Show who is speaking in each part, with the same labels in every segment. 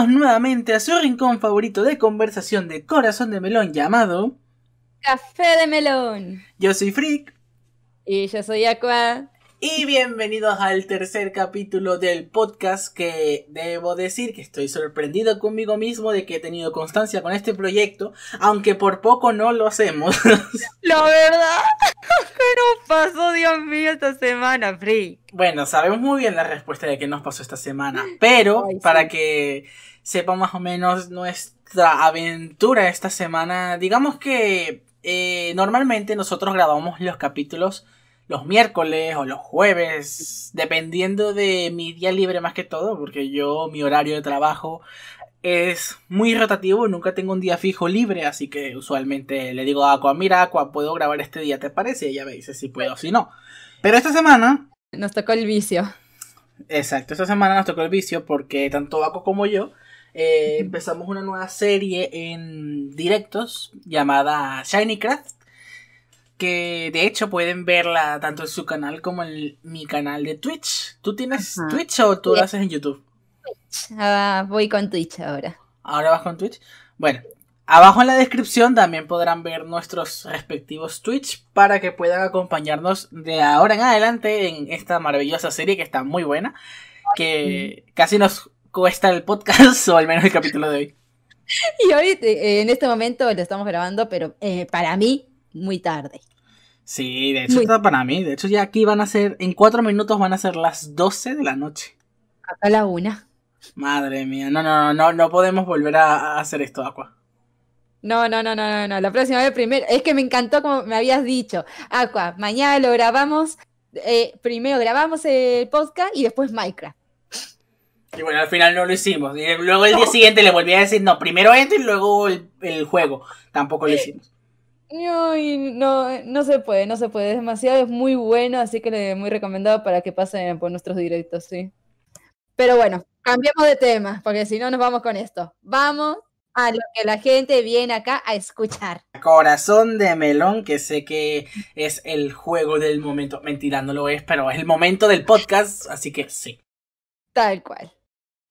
Speaker 1: nuevamente a su rincón favorito de conversación de corazón de melón llamado
Speaker 2: Café de Melón.
Speaker 1: Yo soy Frick. Y yo soy Aqua. Y bienvenidos al tercer capítulo del podcast que debo decir que estoy sorprendido conmigo mismo de que he tenido constancia con este proyecto, aunque por poco no lo hacemos. La verdad, ¿qué nos pasó, Dios mío, esta semana, Free. Bueno, sabemos muy bien la respuesta de qué nos pasó esta semana, pero para que sepa más o menos nuestra aventura esta semana, digamos que eh, normalmente nosotros grabamos los capítulos los miércoles o los jueves, dependiendo de mi día libre más que todo, porque yo mi horario de trabajo es muy rotativo, nunca tengo un día fijo libre, así que usualmente le digo a Aqua, mira Aqua, puedo grabar este día, ¿te parece? Y ella me dice si puedo o si no. Pero esta semana...
Speaker 2: Nos tocó el vicio.
Speaker 1: Exacto, esta semana nos tocó el vicio porque tanto Aqua como yo eh, empezamos una nueva serie en directos llamada Shinycraft, que de hecho pueden verla tanto en su canal como en mi canal de Twitch. ¿Tú tienes Twitch o tú lo haces en YouTube?
Speaker 2: Ah, voy con Twitch ahora.
Speaker 1: ¿Ahora vas con Twitch? Bueno, abajo en la descripción también podrán ver nuestros respectivos Twitch para que puedan acompañarnos de ahora en adelante en esta maravillosa serie que está muy buena, que casi nos cuesta el podcast o al menos el capítulo de hoy.
Speaker 2: Y hoy, eh, en este momento lo estamos grabando, pero eh, para mí, muy tarde.
Speaker 1: Sí, de hecho está para mí. De hecho, ya aquí van a ser, en cuatro minutos van a ser las 12 de la noche. Acá la una. Madre mía, no, no, no, no podemos volver a, hacer esto, Aqua.
Speaker 2: No, no, no, no, no, no. La próxima vez primero. Es que me encantó como me habías dicho. Aqua, mañana lo grabamos. Eh, primero grabamos el podcast y después Minecraft.
Speaker 1: Y bueno, al final no lo hicimos. Y luego el día siguiente le volví a decir, no, primero esto y luego el juego. Tampoco lo hicimos.
Speaker 2: No, no, no se puede, no se puede. es Demasiado es muy bueno, así que le muy recomendado para que pasen por nuestros directos, sí. Pero bueno, cambiamos de tema, porque si no nos vamos con esto. Vamos a lo que la gente viene acá a escuchar.
Speaker 1: Corazón de melón, que sé que es el juego del momento. Mentira, lo es, pero es el momento del podcast, así que sí. Tal cual.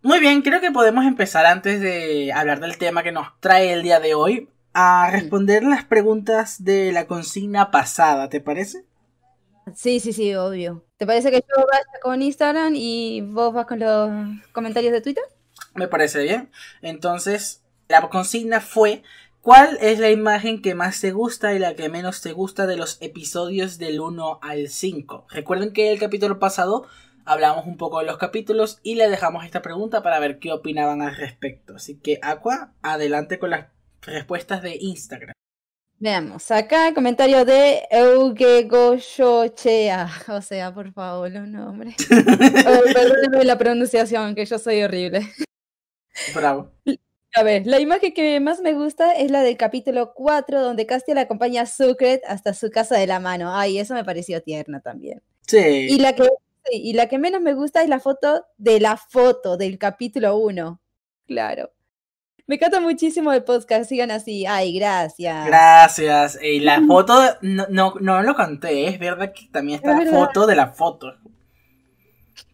Speaker 1: Muy bien, creo que podemos empezar antes de hablar del tema que nos trae el día de hoy, a responder las preguntas de la consigna pasada, ¿te parece?
Speaker 2: Sí, sí, sí, obvio. ¿Te parece que yo vaya con Instagram y vos vas con los comentarios de Twitter?
Speaker 1: Me parece bien. Entonces, la consigna fue, ¿cuál es la imagen que más te gusta y la que menos te gusta de los episodios del 1 al 5? Recuerden que el capítulo pasado hablamos un poco de los capítulos y le dejamos esta pregunta para ver qué opinaban al respecto. Así que, Aqua, adelante con las Respuestas de Instagram.
Speaker 2: Veamos, acá comentario de Euge Goyochea. O sea, por favor, los nombres. Perdónenme la pronunciación, que yo soy horrible. Bravo. A ver, la imagen que más me gusta es la del capítulo 4, donde Castiel acompaña a Sucre hasta su casa de la mano. Ay, eso me pareció tierna también. Sí. Y la que, y la que menos me gusta es la foto de la foto del capítulo 1. Claro. Me encanta muchísimo el podcast, sigan así. Ay, gracias.
Speaker 1: Gracias. Y la foto, no, no, no lo conté, es verdad que también está la foto de la foto.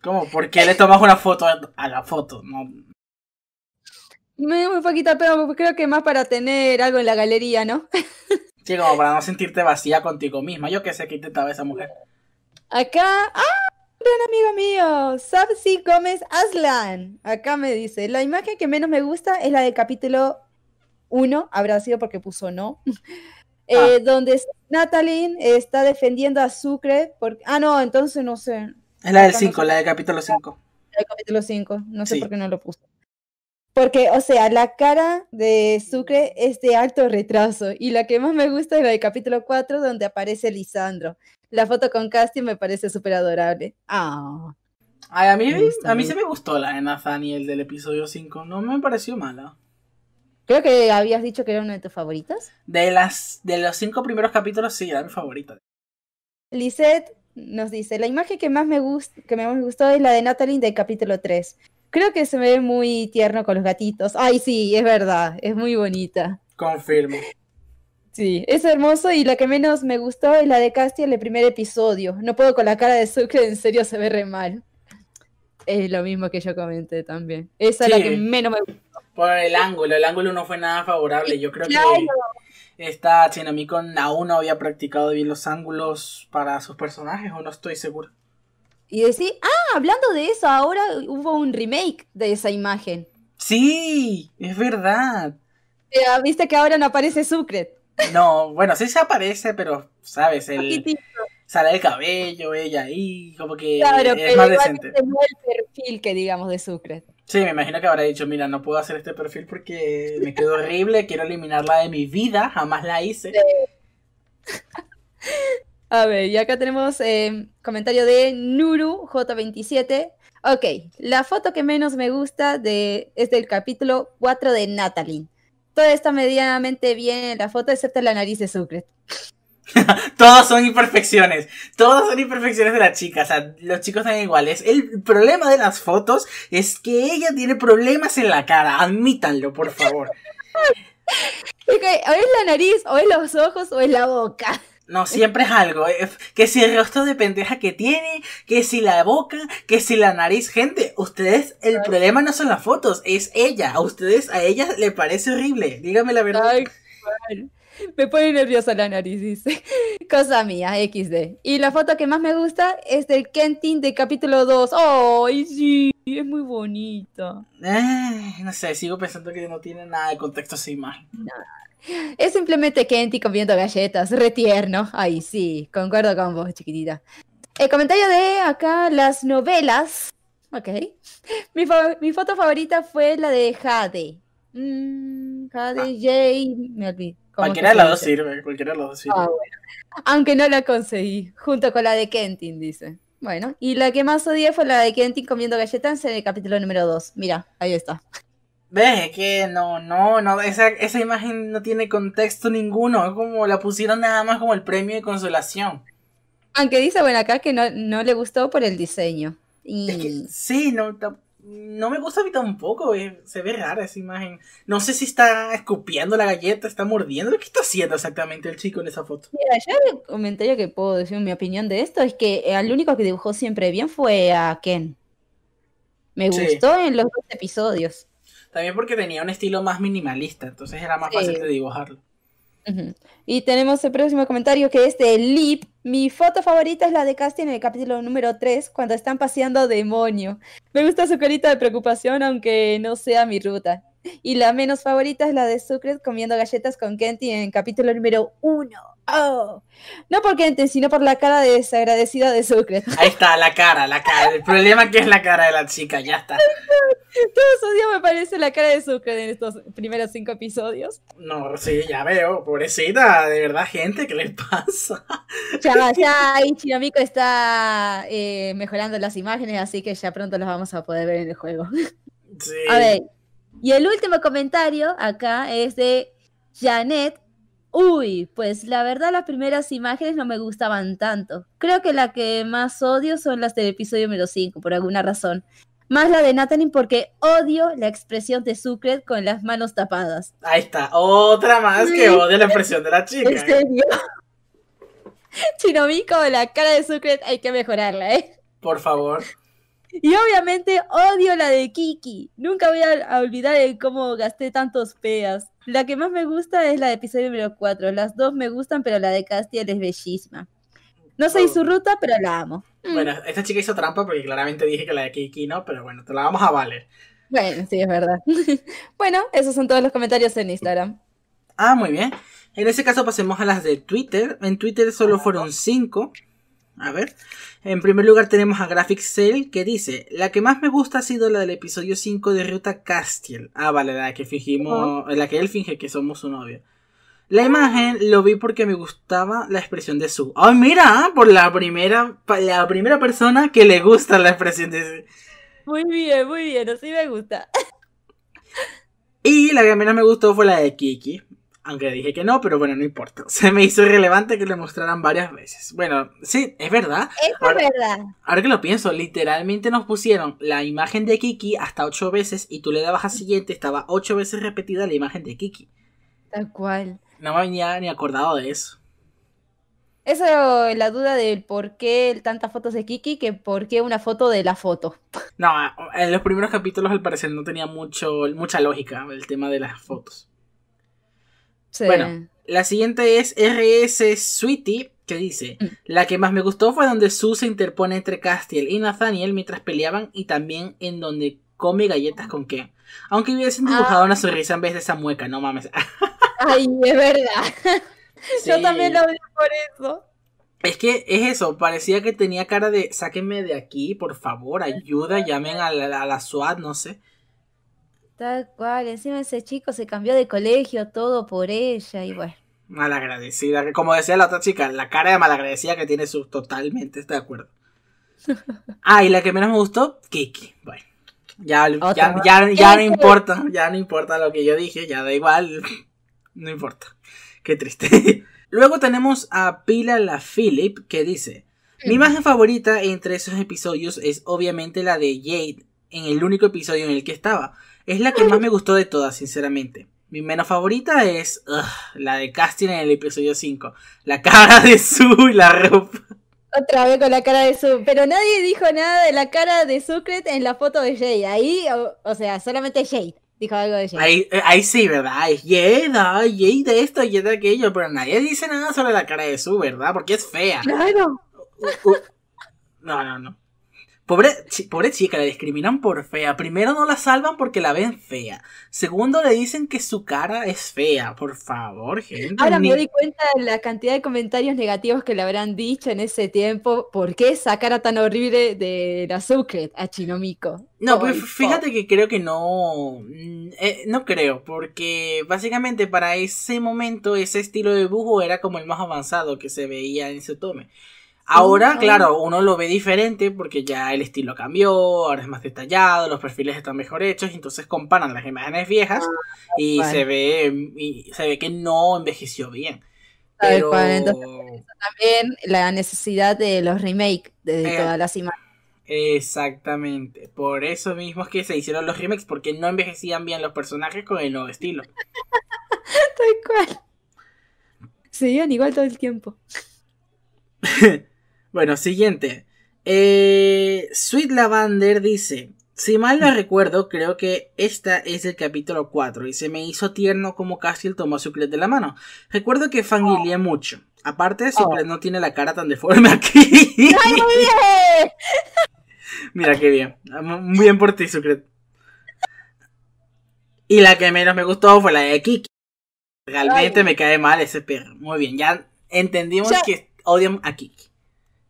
Speaker 1: ¿Cómo? ¿Por qué le tomas una foto a la foto? No.
Speaker 2: Me dio muy poquita, pero creo que más para tener algo en la galería, ¿no?
Speaker 1: Sí, como para no sentirte vacía contigo misma. Yo qué sé que intentaba esa mujer.
Speaker 2: Acá. ¡Ah! mío, Sapsi Gómez Aslan. Acá me dice, la imagen que menos me gusta es la del capítulo 1, habrá sido porque puso no, eh, ah. donde Natalie está defendiendo a Sucre. Porque... Ah, no, entonces no sé.
Speaker 1: Es la del 5, la de capítulo 5.
Speaker 2: capítulo 5, no sé por qué no lo puso. Porque, o sea, la cara de Sucre es de alto retraso y la que más me gusta es la del capítulo 4 donde aparece Lisandro. La foto con Casti me parece súper adorable. Ah a mí, a se me
Speaker 1: gustó la de Nathaniel del episodio 5. No me pareció mala.
Speaker 2: Creo que habías dicho que era uno de tus favoritas.
Speaker 1: De, las, de los cinco primeros capítulos, sí, era mi favorita.
Speaker 2: Lisette nos dice, la imagen que más me, que me gustó es la de Natalie del capítulo 3. Creo que se ve muy tierno con los gatitos. Ay, sí, es verdad, es muy bonita.
Speaker 1: Confirmo.
Speaker 2: Sí, es hermoso y la que menos me gustó es la de Castiel en el primer episodio. No puedo con la cara de Sucre, en serio se ve re mal. Es lo mismo que yo comenté también. Esa es la que menos me gustó.
Speaker 1: Por el ángulo, el ángulo no fue nada favorable. Yo creo que esta Chinamicon aún no había practicado bien los ángulos para sus personajes, o no estoy seguro.
Speaker 2: Y decir, ah, hablando de eso, ahora hubo un remake de esa imagen.
Speaker 1: Sí, es verdad.
Speaker 2: viste que ahora no aparece Sucre.
Speaker 1: No, bueno, sí se aparece, pero, ¿sabes? El, sale el cabello, ella ahí, como que claro, es más decente.
Speaker 2: No el perfil que digamos de Sucre.
Speaker 1: Sí, me imagino que habrá dicho, mira, no puedo hacer este perfil porque me quedó horrible, quiero eliminarla de mi vida, jamás la hice.
Speaker 2: A ver, y acá tenemos em, comentario de Nuru J27. Ok, la foto que menos me gusta de, es del capítulo 4 de Natalie. Todo está medianamente bien en la foto, excepto la nariz de Sucre.
Speaker 1: Todas son imperfecciones. Todos son imperfecciones de la chica. O sea, los chicos son iguales. El problema de las fotos es que ella tiene problemas en la cara. Admítanlo, por favor.
Speaker 2: o es la nariz, o es los ojos, o es la boca.
Speaker 1: No, siempre es algo. Eh, que si el rostro de pendeja que tiene, que si la boca, que si la nariz. Gente, ustedes, el problema no son las fotos, es ella. A ustedes, a ella le parece horrible.
Speaker 2: Dígame la verdad. Me pone nerviosa la nariz, Cosa mía, XD. Y la foto que más me gusta es del Kentin de capítulo 2. ¡Ay, sí!
Speaker 1: Es muy bonito. Eh, no sé, sigo pensando que no tiene nada de contexto así
Speaker 2: más. Es simplemente Kenting comiendo galletas, tierno! Ay, sí, concuerdo con vos, chiquitita. El comentario de acá, las novelas. Ok. Mi, foto favorita fue la de Jade. Mm, Jade ah. Me olvidé. Cualquiera de las dos sirve,
Speaker 1: cualquiera de las dos sirve. Ah,
Speaker 2: Aunque no la conseguí, junto con la de Kentin, dice. Bueno, y la que más odié fue la de Kentin comiendo galletas en el capítulo número 2. Mira, ahí está.
Speaker 1: ¿Ves? Es que no, no, no, esa, esa imagen no tiene contexto ninguno, es como la pusieron nada más como el premio de consolación.
Speaker 2: Aunque dice, bueno, acá que no, no le gustó por el diseño. sí,
Speaker 1: no, no me gusta a mí tampoco, eh, se ve rara esa imagen. No sé si está escupiendo la galleta, está mordiendo, ¿qué está haciendo exactamente el chico en esa foto?
Speaker 2: Mira, yo el comentario que puedo decir, mi opinión de esto, es que al único que dibujó siempre bien fue a Ken. Me gustó en los dos episodios.
Speaker 1: También porque tenía un estilo más minimalista, entonces era más fácil de dibujarlo.
Speaker 2: Y tenemos el próximo comentario que es de Lip. Mi foto favorita es la de Casti en el capítulo número 3, cuando están paseando demonio. Me gusta su carita de preocupación, aunque no sea mi ruta. Y la menos favorita es la de Sucre comiendo galletas con Kenty en el capítulo número 1. Oh. No por gente, sino por la cara desagradecida de Sucre. Ahí
Speaker 1: está, la cara, la cara. El problema que es la cara de la chica, ya está.
Speaker 2: Todos los días me parece la cara de Sucre en estos primeros cinco episodios.
Speaker 1: No, sí, ya veo, pobrecita, de verdad, gente, ¿qué les pasa?
Speaker 2: Ya, ya, chino está eh, mejorando las imágenes, así que ya pronto las vamos a poder ver en el juego. Sí. A ver, y el último comentario acá es de Janet Uy, pues la verdad las primeras imágenes no me gustaban tanto. Creo que la que más odio son las del episodio número 5, por alguna razón. Más la de Natalie porque odio la expresión de Sucre con las manos tapadas. Ahí
Speaker 1: está, otra más que odio la expresión de la chica. ¿En ¿eh?
Speaker 2: serio? Chinomico, la cara de Sucre hay que mejorarla, ¿eh?
Speaker 1: Por favor.
Speaker 2: Y obviamente odio la de Kiki. Nunca voy a olvidar de cómo gasté tantos peas. La que más me gusta es la de episodio número 4. Las dos me gustan, pero la de Castiel es bellísima. No sé oh. su ruta, pero la amo.
Speaker 1: Mm. Bueno, esta chica hizo trampa porque claramente dije que la de Kiki no, pero bueno, te la vamos a valer.
Speaker 2: Bueno, sí, es verdad. bueno, esos son todos los comentarios en Instagram.
Speaker 1: Ah, muy bien. En ese caso pasemos a las de Twitter. En Twitter solo fueron 5. A ver. En primer lugar tenemos a Graphic Cell que dice, la que más me gusta ha sido la del episodio 5 de Ruta Castiel. Ah, vale, la que fingimos, la que él finge que somos su novio. La imagen lo vi porque me gustaba la expresión de su. ¡Ay, mira! Por la primera, la primera persona que le gusta la expresión de su.
Speaker 2: Muy bien, muy bien, así me gusta.
Speaker 1: Y la que menos me gustó fue la de Kiki. Aunque dije que no, pero bueno, no importa. Se me hizo irrelevante que le mostraran varias veces. Bueno, sí, es verdad.
Speaker 2: Es verdad.
Speaker 1: Ahora que lo pienso, literalmente nos pusieron la imagen de Kiki hasta ocho veces y tú le dabas a siguiente, estaba ocho veces repetida la imagen de Kiki.
Speaker 2: Tal cual.
Speaker 1: No me había ni acordado de eso.
Speaker 2: Eso es la duda del por qué tantas fotos de Kiki que por qué una foto de la foto. No,
Speaker 1: en los primeros capítulos al parecer no tenía mucho, mucha lógica el tema de las fotos. Bueno, la siguiente es RS Sweetie, que dice, mm. la que más me gustó fue donde Sue se interpone entre Castiel y Nathaniel mientras peleaban y también en donde come galletas con Ken. Aunque hubiesen ah. dibujado una sonrisa en vez de esa mueca, no mames.
Speaker 2: Ay, es verdad. Yo también lo vi por eso.
Speaker 1: Es que es eso, parecía que tenía cara de sáquenme de aquí, por favor, ayuda, llamen a la, a la SWAT, no sé.
Speaker 2: Tal cual, encima ese chico se cambió de colegio, todo por ella y bueno.
Speaker 1: Malagradecida, como decía la otra chica, la cara de malagradecida que tiene su totalmente, está de acuerdo. ah, y la que menos me gustó, Kiki. Bueno, ya, ya, ya, ya no importa, ya no importa lo que yo dije, ya da igual, no importa. Qué triste. Luego tenemos a Pila la Philip que dice, mi mm. imagen favorita entre esos episodios es obviamente la de Jade en el único episodio en el que estaba. Es la que más me gustó de todas, sinceramente. Mi menos favorita es la de Casting en el episodio 5. La cara de su y la ropa.
Speaker 2: Otra vez con la cara de su Pero nadie dijo nada de la cara de Sucret en la foto de Jade. Ahí, o, sea, solamente Jade dijo algo de Jade. Ahí,
Speaker 1: eh, sí, ¿verdad? Es Jade, Jade de esto, Jade de aquello. Pero nadie dice nada sobre la cara de su ¿verdad? Porque es fea.
Speaker 2: Claro.
Speaker 1: no, no, no. Pobre, pobre, chica, la discriminan por fea. Primero no la salvan porque la ven fea. Segundo le dicen que su cara es fea. Por favor, gente. Ahora me doy
Speaker 2: cuenta de la cantidad de comentarios negativos que le habrán dicho en ese tiempo. ¿Por qué esa cara tan horrible de la a Chinomico?
Speaker 1: No, pues fíjate que creo que no. Mm, eh, no creo, porque básicamente para ese momento ese estilo de dibujo era como el más avanzado que se veía en su tome. Ahora, claro, uno lo ve diferente porque ya el estilo cambió, ahora es más detallado, los perfiles están mejor hechos, entonces comparan las imágenes viejas ah, y se ve y se ve que no envejeció bien.
Speaker 2: Pero... también la necesidad de los remakes de eh, todas las imágenes.
Speaker 1: Exactamente, por eso mismo es que se hicieron los remakes porque no envejecían bien los personajes con el nuevo estilo. Tal
Speaker 2: cual. Se iban igual todo el tiempo.
Speaker 1: Bueno, siguiente. Eh, Sweet Lavander dice, si mal no mm. recuerdo, creo que esta es el capítulo 4 y se me hizo tierno como Castiel tomó a Sucret de la mano. Recuerdo que fangilié oh. mucho. Aparte, oh. Sucret no tiene la cara tan deforme aquí. ¡Ay, muy Mira qué bien. Muy bien por ti, Sucret. Y la que menos me gustó fue la de Kiki. Realmente me cae mal ese perro. Muy bien, ya entendimos que odian a Kiki.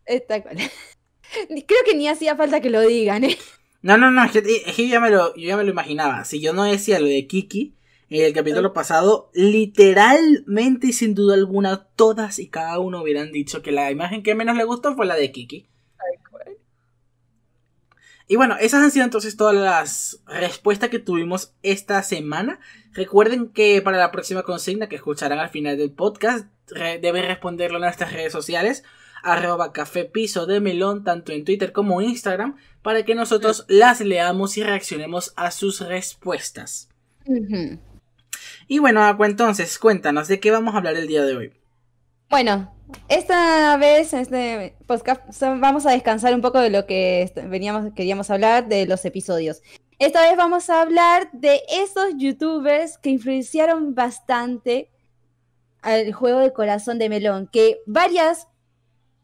Speaker 2: Creo que ni hacía falta que lo digan, ¿eh?
Speaker 1: No, no, no, es que, yo, ya me lo, yo ya me lo imaginaba. Si yo no decía lo de Kiki en el capítulo pasado, literalmente y sin duda alguna, todas y cada uno hubieran dicho que la imagen que menos le gustó fue la de Kiki. Y bueno, esas han sido entonces todas las respuestas que tuvimos esta semana. Recuerden que para la próxima consigna que escucharán al final del podcast, deben responderlo en nuestras redes sociales arroba café piso de melón, tanto en Twitter como en Instagram, para que nosotros las leamos y reaccionemos a sus respuestas. Y bueno, entonces, cuéntanos, ¿de qué vamos a hablar el día de hoy?
Speaker 2: Bueno, esta vez pues, vamos a descansar un poco de lo que veníamos, queríamos hablar de los episodios. Esta vez vamos a hablar de esos youtubers que influenciaron bastante al juego de corazón de melón, que varias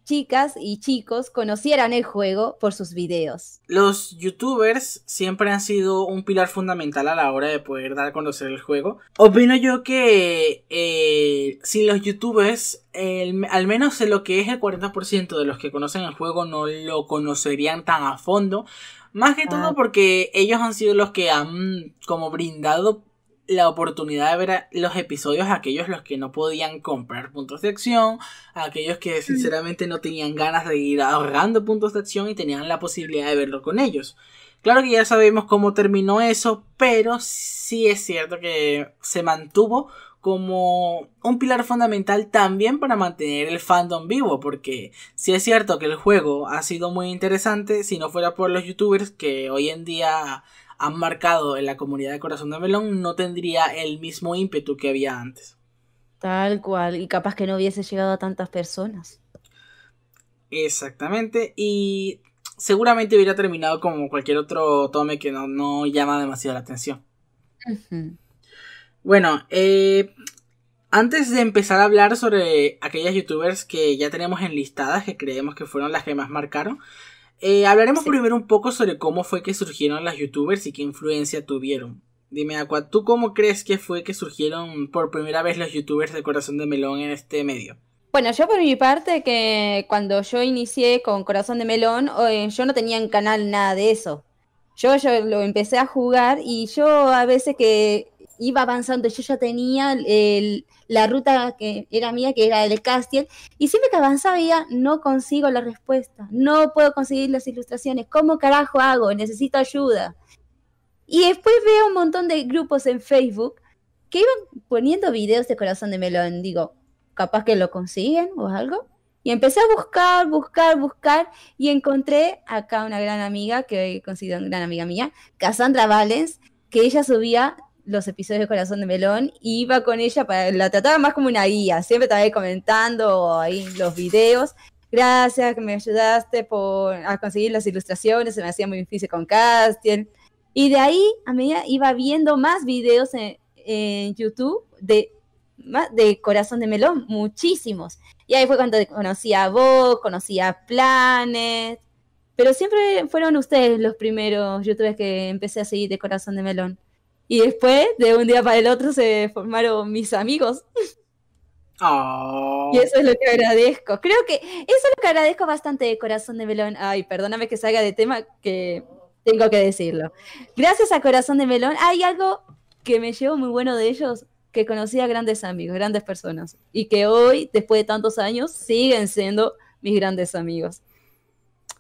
Speaker 2: chicas y chicos conocieran el juego por sus videos.
Speaker 1: Los youtubers siempre han sido un pilar fundamental a la hora de poder dar a conocer el juego. Opino yo que eh, sin los youtubers, al menos en lo que es el 40% de los que conocen el juego no lo conocerían tan a fondo. Más que ah. todo porque ellos han sido los que han como brindado la oportunidad de ver los episodios aquellos los que no podían comprar puntos de acción, aquellos que sinceramente no tenían ganas de ir ahorrando puntos de acción y tenían la posibilidad de verlo con ellos. Claro que ya sabemos cómo terminó eso, pero sí es cierto que se mantuvo como un pilar fundamental también para mantener el fandom vivo, porque sí es cierto que el juego ha sido muy interesante, si no fuera por los youtubers que hoy en día han marcado en la comunidad de Corazón de Melón no tendría el mismo ímpetu que había
Speaker 2: antes. Tal cual, y capaz que no hubiese llegado a tantas personas.
Speaker 1: Exactamente, y seguramente hubiera terminado como cualquier otro tome que no, llama demasiado la atención. Bueno, eh, antes de empezar a hablar sobre aquellas youtubers que ya tenemos enlistadas, que creemos que fueron las que más marcaron, eh, hablaremos primero un poco sobre cómo fue que surgieron las youtubers y qué influencia tuvieron. Dime, Aqua, ¿tú cómo crees que fue que surgieron por primera vez los youtubers de Corazón de Melón en este medio?
Speaker 2: Bueno, yo por mi parte, que cuando yo inicié con Corazón de Melón, eh, yo no tenía en canal nada de eso. Yo, yo lo empecé a jugar y yo a veces que iba avanzando, yo ya tenía la ruta que era mía, que era el de Castiel, y siempre que avanzaba no consigo la respuesta, no puedo conseguir las ilustraciones, ¿cómo carajo hago? Necesito ayuda. Y después veo un montón de grupos en Facebook que iban poniendo videos de corazón de melón, digo, capaz que lo consiguen o algo. Y empecé a buscar, buscar, buscar y encontré acá una gran amiga que hoy considero una gran amiga mía, Cassandra Valens, que ella subía los episodios de Corazón de Melón iba con ella, para, la trataba más como una guía, siempre estaba ahí comentando ahí los videos. Gracias que me ayudaste por, a conseguir las ilustraciones, se me hacía muy difícil con Castiel. Y de ahí a medida iba viendo más videos en, YouTube de, de Corazón de Melón, muchísimos. Y ahí fue cuando conocí a vos, conocí a Planet. Pero siempre fueron ustedes los primeros youtubers que empecé a seguir de Corazón de Melón. Y después, de un día para el otro, se formaron mis amigos.
Speaker 1: Oh. Y eso es lo que agradezco.
Speaker 2: Creo que eso es lo que agradezco bastante de Corazón de Melón. Ay, perdóname que salga de tema, que tengo que decirlo. Gracias a Corazón de Melón hay algo que me llevo muy bueno de ellos, que conocí a grandes amigos, grandes personas. Y que hoy, después de tantos años, siguen siendo mis grandes amigos.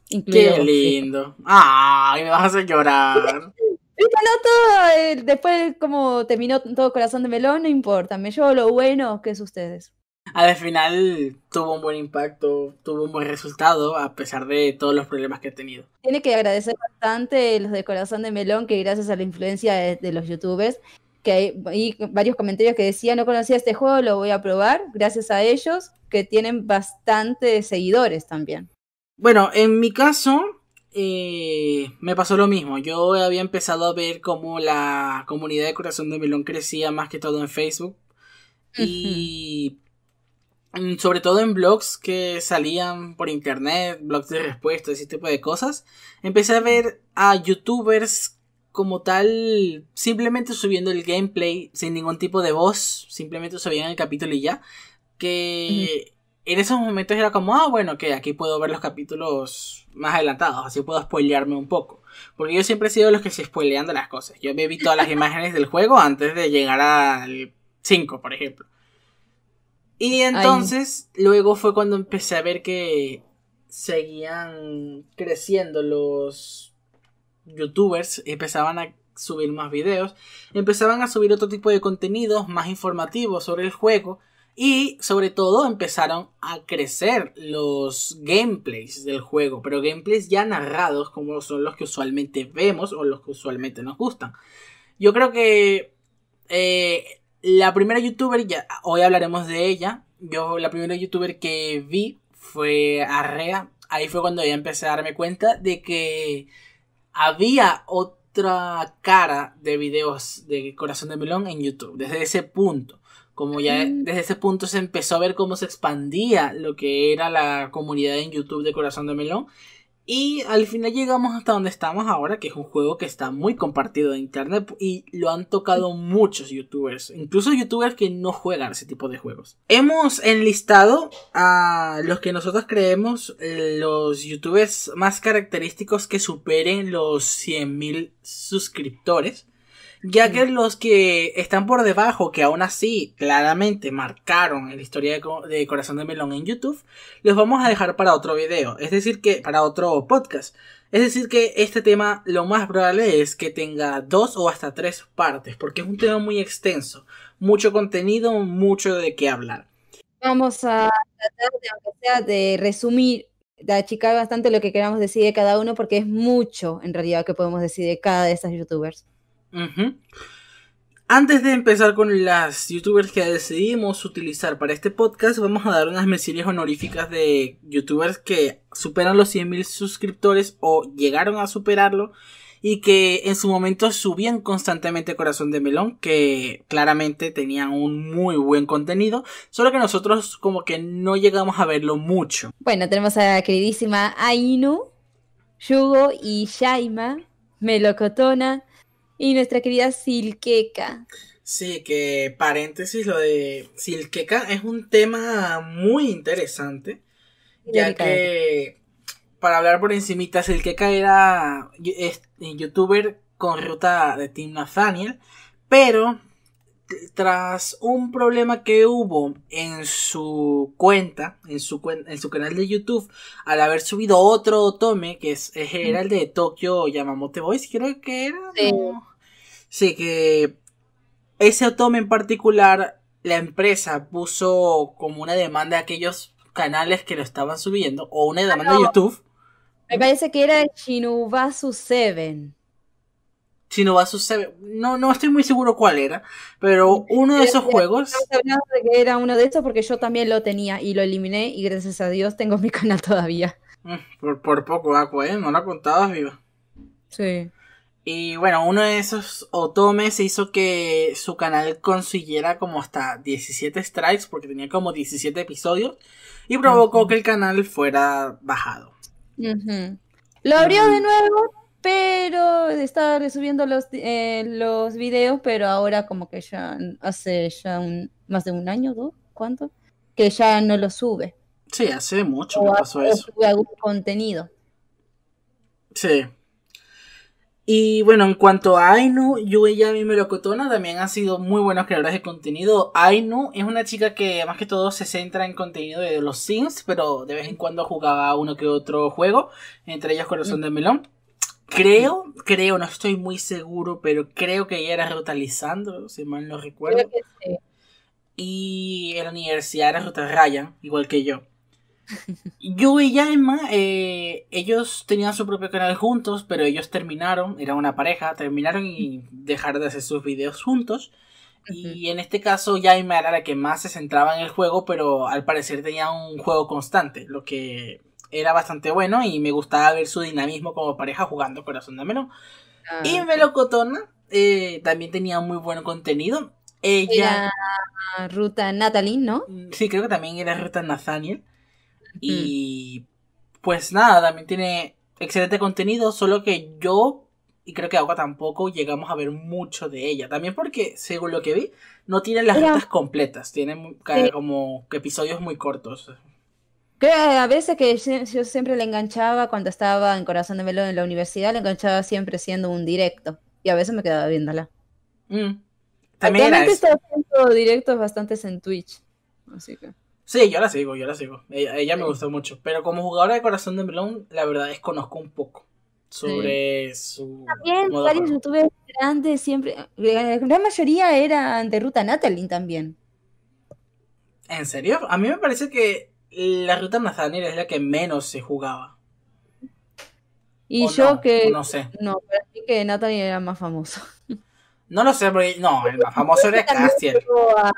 Speaker 2: Qué lindo.
Speaker 1: Ay, me vas a hacer llorar.
Speaker 2: no, todo, eh, después como terminó todo corazón de melón, no importa, me llevo lo bueno que es ustedes.
Speaker 1: Al final tuvo un buen impacto, tuvo un buen resultado a pesar de todos los problemas que he tenido.
Speaker 2: Tiene que agradecer bastante los de Corazón de Melón que gracias a la influencia de, los youtubers, que hay, varios comentarios que decían no conocía este juego, lo voy a probar, gracias a ellos que tienen bastantes seguidores también.
Speaker 1: Bueno, en mi caso, eh, me pasó lo mismo. Yo había empezado a ver cómo la comunidad de Corazón de Melón crecía más que todo en Facebook. Y mm, sobre todo en blogs que salían por internet, blogs de respuestas, ese tipo de cosas, empecé a ver a youtubers como tal, simplemente subiendo el gameplay, sin ningún tipo de voz, simplemente subían el capítulo y ya, que en esos momentos era como, ah, bueno, que aquí puedo ver los capítulos más adelantados, así puedo spoilearme un poco. Porque yo siempre he sido los que se spoilean de las cosas. Yo me vi todas las imágenes del juego antes de llegar al 5, por ejemplo. Y entonces, luego fue cuando empecé a ver que seguían creciendo los youtubers, empezaban a subir más videos, empezaban a subir otro tipo de contenidos más informativos sobre el juego y sobre todo empezaron a crecer los gameplays del juego, pero gameplays ya narrados como son los que usualmente vemos o los que usualmente nos gustan. Yo creo que eh, la primera youtuber, hoy hablaremos de ella, yo la primera youtuber que vi fue Arrea, ahí fue cuando ya empecé a darme cuenta de que había otra cara de videos de Corazón de Melón en YouTube, desde ese punto como ya mm. desde ese punto se empezó a ver cómo se expandía lo que era la comunidad en YouTube de Corazón de Melón. Y al final llegamos hasta donde estamos ahora, que es un juego que está muy compartido en internet y lo han tocado muchos youtubers, incluso youtubers que no juegan ese tipo de juegos. Hemos enlistado a los que nosotros creemos eh, los youtubers más característicos que superen los 100.000 suscriptores. Ya que los que están por debajo, que aún así claramente marcaron la historia de, Corazón de Melón en YouTube, los vamos a dejar para otro video, es decir, que para otro podcast. Es decir, que este tema lo más probable es que tenga dos o hasta tres partes, porque es un tema muy extenso, mucho contenido, mucho de qué hablar.
Speaker 2: Vamos a tratar de, resumir de achicar bastante lo que queramos decir de cada uno porque es mucho en realidad que podemos decir de cada de estas youtubers.
Speaker 1: Antes de empezar con las youtubers que decidimos utilizar para este podcast, vamos a dar unas menciones honoríficas de youtubers que superan los 100.000 suscriptores o llegaron a superarlo y que en su momento subían constantemente Corazón de Melón, que claramente tenían un muy buen contenido, solo que nosotros como que no llegamos a verlo mucho.
Speaker 2: Bueno, tenemos a la queridísima Ainu, Yugo y Shaima, Melocotona, y nuestra querida Silqueca.
Speaker 1: Sí, que paréntesis, lo de Silqueca es un tema muy interesante, ya que para hablar por encimita, Silqueca era youtuber con ruta de Team Nathaniel, pero tras un problema que hubo en su cuenta, en su, en su canal de YouTube, al haber subido otro Otome, que es, era el de Tokyo Yamamoto Boys, creo que era. Sí. que ese Otome en particular, la empresa puso como una demanda a aquellos canales que lo estaban subiendo, o una demanda de YouTube.
Speaker 2: Me parece que era el Shinubasu 7
Speaker 1: va no a suceder No, no estoy muy seguro cuál era, pero uno de esos juegos.
Speaker 2: De que era uno de estos porque yo también lo tenía y lo eliminé y gracias a Dios tengo mi canal todavía. Mm,
Speaker 1: por, por poco, Aqua, ah, pues, No lo contabas viva. Sí. Y bueno, uno de esos otomes hizo que su canal consiguiera como hasta 17 strikes porque tenía como 17 episodios y provocó que el canal fuera bajado.
Speaker 2: Lo abrió de mm. nuevo, pero estaba subiendo los, eh, los videos, pero ahora como que ya hace ya más de un año, dos, ¿cuánto? Que ya no lo sube. Sí, hace mucho que pasó eso. Sube algún contenido.
Speaker 1: Sí. Y bueno, en cuanto a Ainu, y Yami Melocotona también han sido muy buenos creadores de contenido. Ainu es una chica que más que todo se centra en contenido de los Sims, pero de vez en cuando jugaba uno que otro juego, entre ellos Corazón mm. de Melón. Creo, creo, no estoy muy seguro, pero creo que ella era Ruta si mal no recuerdo. Y era la universidad era Ruta Raya, igual que yo. Yo y Yaima, eh, ellos tenían su propio canal juntos, pero ellos terminaron, eran una pareja, terminaron y dejaron de hacer sus videos juntos. Y en este caso Yaima era la que más se centraba en el juego, pero al parecer tenía un juego constante, lo que era bastante bueno y me gustaba ver su dinamismo como pareja jugando Corazón de ah, y Melocotona eh, también tenía muy buen contenido. Ella.
Speaker 2: Era Ruta Natalie, ¿no? Mm,
Speaker 1: sí, creo que también era Ruta Nathaniel. Y pues nada, también tiene excelente contenido, solo que yo y creo que Agua tampoco llegamos a ver mucho de ella. También porque, según lo que vi, no tiene las rutas completas, tiene como episodios muy cortos
Speaker 2: a veces que yo siempre le enganchaba cuando estaba en Corazón de Melón en la universidad, le enganchaba siempre siendo un directo. Y a veces me quedaba viéndola. Mm.
Speaker 1: También Actualmente está
Speaker 2: haciendo directos bastantes en Twitch. Así
Speaker 1: Sí, yo la sigo, yo la sigo. Ella, me gustó mucho. Pero como jugadora de Corazón de Melón, la verdad es conozco un poco sobre su.
Speaker 2: También varios youtubers grandes siempre. La mayoría eran de Ruta Natalie también.
Speaker 1: ¿En serio? A mí me parece que la ruta Nathaniel es la que menos se jugaba.
Speaker 2: Y yo que. No sé. No, que Natalie era más famoso.
Speaker 1: No lo sé, porque no, el más famoso era Castiel.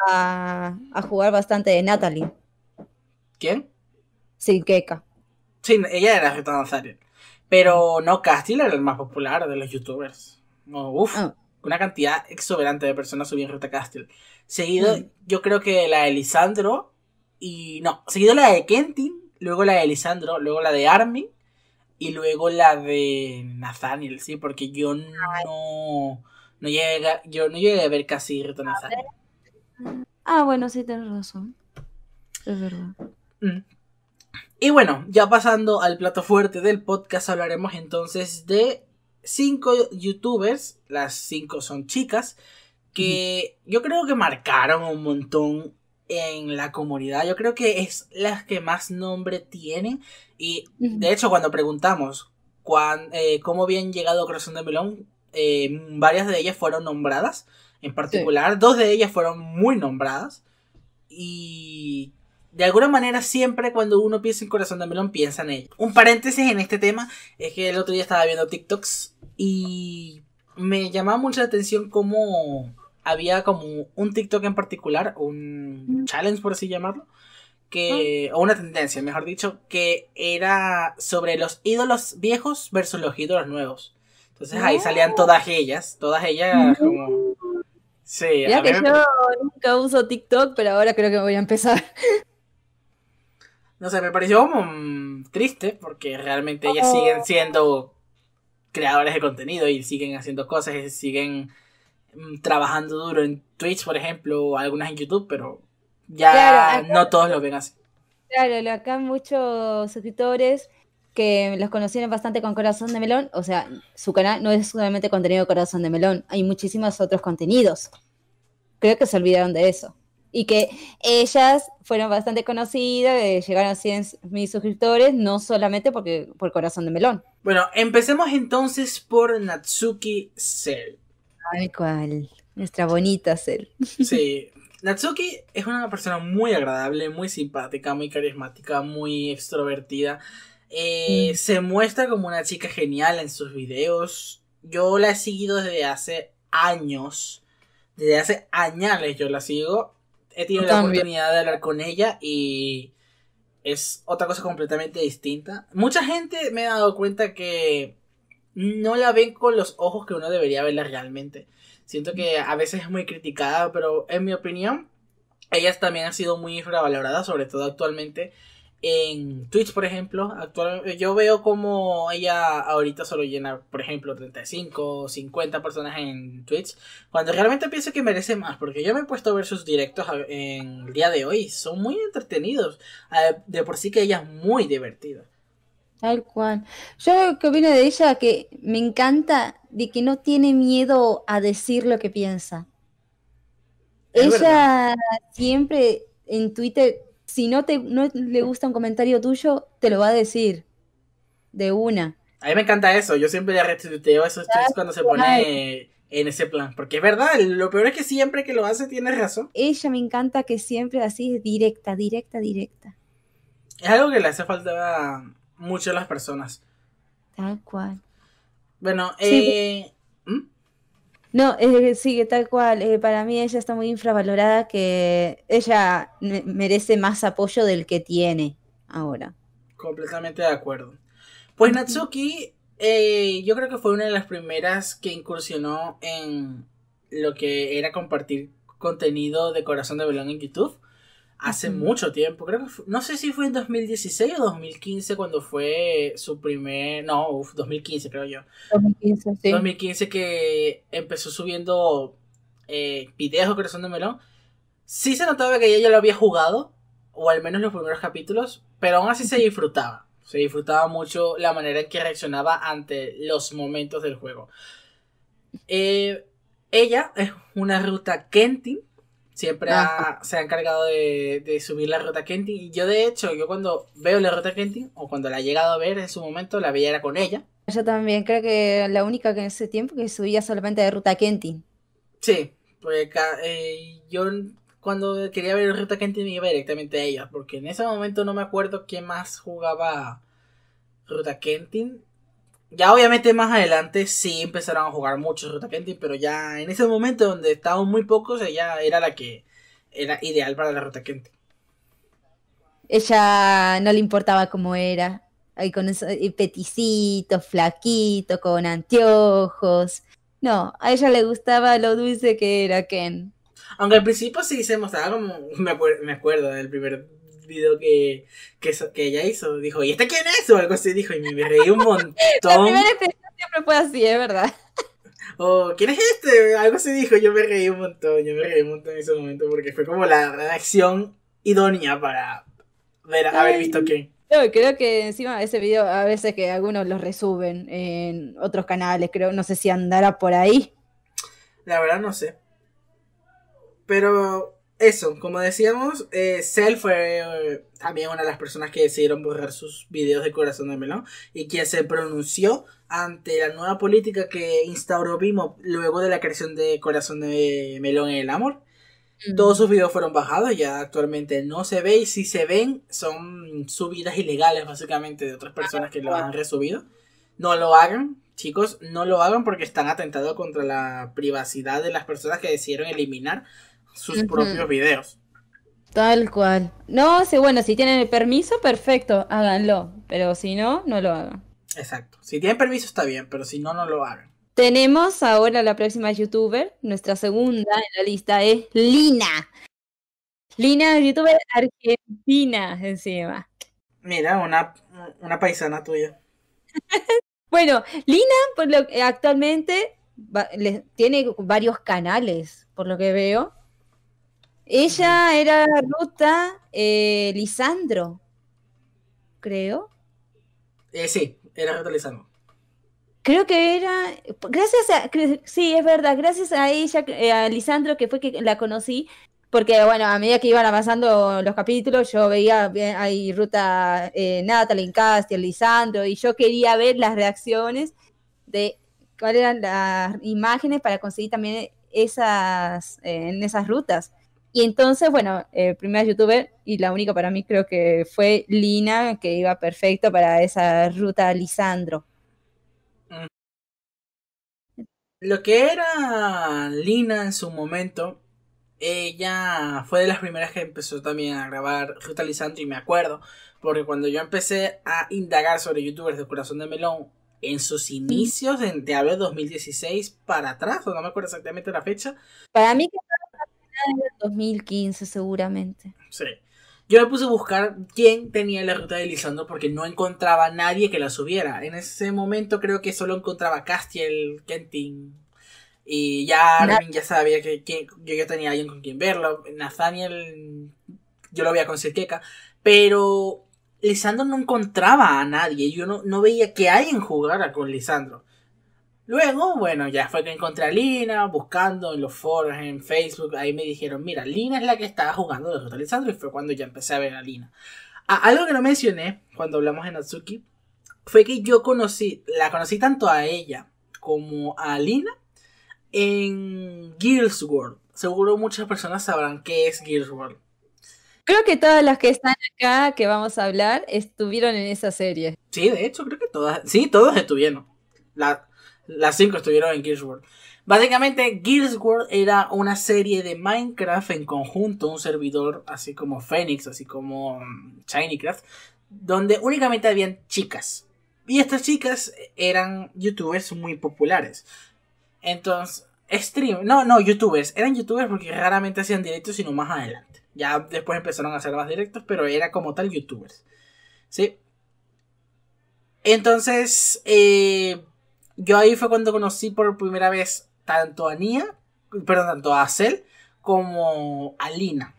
Speaker 2: A, jugar bastante de Natalie. ¿Quién? Keka.
Speaker 1: Sí, ella era Ruta Nazario. Pero no, Castiel era el más popular de los youtubers. uf, ah. una cantidad exuberante de personas subían Ruta Castiel. Seguido, mm. yo creo que la de Lisandro y no, seguido la de Kentin, luego la de Lisandro, luego la de Armin y luego la de Nathaniel, ¿sí? Porque yo no, no, llega yo no llegué a ver casi Reto Nathaniel.
Speaker 2: Ah, bueno, sí, tienes razón. Es verdad. Mm.
Speaker 1: Y bueno, ya pasando al plato fuerte del podcast, hablaremos entonces de cinco youtubers, las cinco son chicas, que yo creo que marcaron un montón en la comunidad. Yo creo que es las que más nombre tienen. Y de hecho, cuando preguntamos cuán, eh, cómo habían llegado Corazón de Melón, eh, varias de ellas fueron nombradas. En particular, dos de ellas fueron muy nombradas. Y de alguna manera siempre cuando uno piensa en Corazón de Melón piensa en ellas Un paréntesis en este tema es que el otro día estaba viendo TikToks y me llamaba mucho la atención cómo había como un TikTok en particular, un challenge por así llamarlo, que, ah. o una tendencia, mejor dicho, que era sobre los ídolos viejos versus los ídolos nuevos. Entonces ahí salían oh. todas ellas, todas ellas como... Sí, ya que yo
Speaker 2: nunca uso TikTok, pero ahora creo que voy a empezar.
Speaker 1: No sé, me pareció como mm, triste porque realmente ellas siguen oh. siendo creadores de contenido y siguen haciendo cosas y siguen Mm, trabajando duro en Twitch, por ejemplo, o algunas en YouTube, pero
Speaker 2: ya no
Speaker 1: todos lo ven así.
Speaker 2: Claro, acá muchos suscriptores que los conocieron bastante con Corazón de Melón, o sea, su canal no es solamente contenido de Corazón de Melón, hay muchísimos otros contenidos. Creo que se olvidaron de eso. Y que ellas fueron bastante conocidas, eh, llegaron a 100 mil suscriptores, no solamente porque, por Corazón de Melón.
Speaker 1: Bueno, empecemos entonces por Natsuki Cell
Speaker 2: cual. Nuestra bonita Sel
Speaker 1: Sí. Natsuki es una persona muy agradable, muy simpática, muy carismática, muy extrovertida. Eh, se muestra como una chica genial en sus videos. Yo la he seguido desde hace años. Desde hace añales yo la sigo. He tenido la oportunidad de hablar con ella y es otra cosa completamente distinta. Mucha gente me ha dado cuenta que no la ven con los ojos que uno debería verla realmente. Siento que a veces es muy criticada, pero en mi opinión, Ellas también han sido muy infravaloradas sobre todo actualmente en Twitch, por ejemplo. yo veo como ella ahorita solo llena, por ejemplo, 35, o 50 personas en Twitch, cuando realmente pienso que merece más, porque yo me he puesto a ver sus directos en el día de hoy, son muy entretenidos, ah, de por sí que ella es muy divertida.
Speaker 2: Tal cual. Yo lo que opino de ella que me encanta de que no tiene miedo a decir lo que piensa. ella siempre en Twitter, si no te no le gusta un comentario tuyo, te lo va a decir de una.
Speaker 1: A mí me encanta eso. Yo siempre le retuiteo esos tweets cuando se pone en ese plan. Porque es verdad, lo peor es que siempre que lo hace tiene razón.
Speaker 2: Ella me encanta que siempre así es directa, directa, directa.
Speaker 1: Es algo que le hace falta muchas las personas.
Speaker 2: Tal cual.
Speaker 1: Bueno, eh, ¿Mm?
Speaker 2: No, eh, sigue tal cual. Eh, para mí ella está muy infravalorada, que ella merece más apoyo del que tiene ahora.
Speaker 1: Completamente de acuerdo. Pues Natsuki, yo creo que fue una de las primeras que incursionó en lo que era compartir contenido de Corazón de Belón en YouTube hace mucho tiempo, creo que no sé si fue en 2016 o 2015 cuando fue su primer, no, 2015 creo yo.
Speaker 2: 2015, sí.
Speaker 1: 2015 que empezó subiendo eh, videos Corazón de Melón. Sí se notaba que ella ya lo había jugado, o al menos los primeros capítulos, pero aún así se disfrutaba. Se disfrutaba mucho la manera en que reaccionaba ante los momentos del juego. Eh, ella es una ruta Kenting, siempre ah. se ha encargado de, subir la ruta Kenting, Y yo, de hecho, yo cuando veo la ruta Kenting, o cuando la he llegado a ver en su momento, la veía era con ella.
Speaker 2: Yo también creo que la única que en ese tiempo que subía solamente de ruta Kenting.
Speaker 1: Sí, pues yo cuando quería ver la ruta Kenting me iba directamente a ella, porque en ese momento no me acuerdo quién más jugaba ruta Kenting. Ya obviamente más adelante sí empezaron a jugar muchos Kenti, pero ya en ese momento donde estaban muy pocos, ella era la que era ideal para la Kenti.
Speaker 2: Ella no le importaba cómo era, ahí con esos peticitos, flaquito, con anteojos. No, a ella le gustaba lo dulce que era Ken. Aunque al principio
Speaker 1: sí se mostraba como, me, acuerdo del primer video que, que, que ella hizo. Dijo, ¿y este quién es? O algo así dijo, y me reí un montón. La primera
Speaker 2: experiencia siempre fue así, es verdad.
Speaker 1: O, ¿quién es este? Algo así dijo, yo me reí un montón, yo me reí un montón en ese momento porque fue como la reacción idónea para ver, haber visto quién.
Speaker 2: No, creo que encima ese video a veces que algunos los resuben en otros canales, creo, no sé si andará por ahí.
Speaker 1: La verdad no sé. Pero eso, como decíamos, eh, Cell fue eh, también una de las personas que decidieron borrar sus videos de Corazón de Melón y quien se pronunció ante la nueva política que instauró Vimo luego de la creación de Corazón de Melón en el Amor. Mm. Todos sus videos fueron bajados, ya actualmente no se ve y si se ven son subidas ilegales básicamente de otras personas que lo ah. han resubido. No lo hagan, chicos, no lo hagan porque están atentados contra la privacidad de las personas que decidieron eliminar sus propios videos.
Speaker 2: Tal cual. No, sé, bueno, si tienen el permiso, perfecto, háganlo. Pero si no, no lo hagan.
Speaker 1: Exacto. Si tienen permiso está bien, pero si no, no lo hagan.
Speaker 2: Tenemos ahora la próxima youtuber. Nuestra segunda en la lista es Lina. Lina, youtuber argentina, encima. Mira, una, una
Speaker 1: paisana tuya.
Speaker 2: bueno, Lina por lo, actualmente tiene varios canales, por lo que veo. Ella era Ruta eh, Lisandro, creo.
Speaker 1: Eh, sí, era Ruta Lisandro.
Speaker 2: Creo que era, gracias a, sí, es verdad, gracias a ella, eh, a Lisandro, que fue que la conocí, porque bueno, a medida que iban avanzando los capítulos, yo veía ahí Ruta eh, Natalie Castiel, Lisandro, y yo quería ver las reacciones de cuáles eran las imágenes para conseguir también esas, eh, en esas rutas. Y entonces, bueno, el eh, primera youtuber y la única para mí creo que fue Lina, que iba perfecto para esa ruta Lisandro. Mm.
Speaker 1: Lo que era Lina en su momento, ella fue de las primeras que empezó también a grabar Ruta Lisandro y me acuerdo, porque cuando yo empecé a indagar sobre youtubers de Corazón de Melón, en sus mm. inicios, en, te 2016 para atrás, no me acuerdo exactamente la fecha.
Speaker 2: Para mí que 2015
Speaker 1: seguramente. Sí. Yo le puse a buscar quién tenía la ruta de Lisandro porque no encontraba a nadie que la subiera. En ese momento creo que solo encontraba Castiel, Kentin. Y ya Armin ya sabía que yo ya tenía alguien con quien verlo. Nathaniel yo lo veía con Sirkeka, Pero Lisandro no encontraba a nadie. Yo no, no veía que alguien jugara con Lisandro. Luego, bueno, ya fue que encontré a Lina, buscando en los foros, en Facebook, ahí me dijeron, mira, Lina es la que estaba jugando de Totalizadores y fue cuando ya empecé a ver a Lina. algo que no mencioné cuando hablamos en Natsuki, fue que yo conocí, la conocí tanto a ella como a Lina en Gears World. Seguro muchas personas sabrán qué es Gears World.
Speaker 2: Creo que todas las que están acá que vamos a hablar estuvieron en esa serie.
Speaker 1: Sí, de hecho, creo que todas. Sí, todos estuvieron. La, las 5 estuvieron en Gears World. Básicamente, Gears World era una serie de Minecraft en conjunto, un servidor así como Phoenix, así como mm, Shinycraft, donde únicamente habían chicas. Y estas chicas eran youtubers muy populares. Entonces, stream, no, no, youtubers, eran youtubers porque raramente hacían directos, sino más adelante. Ya después empezaron a hacer más directos, pero era como tal youtubers. ¿Sí? Entonces, eh, yo ahí fue cuando conocí por primera vez tanto a Nia, perdón, tanto a Cell como a Lina.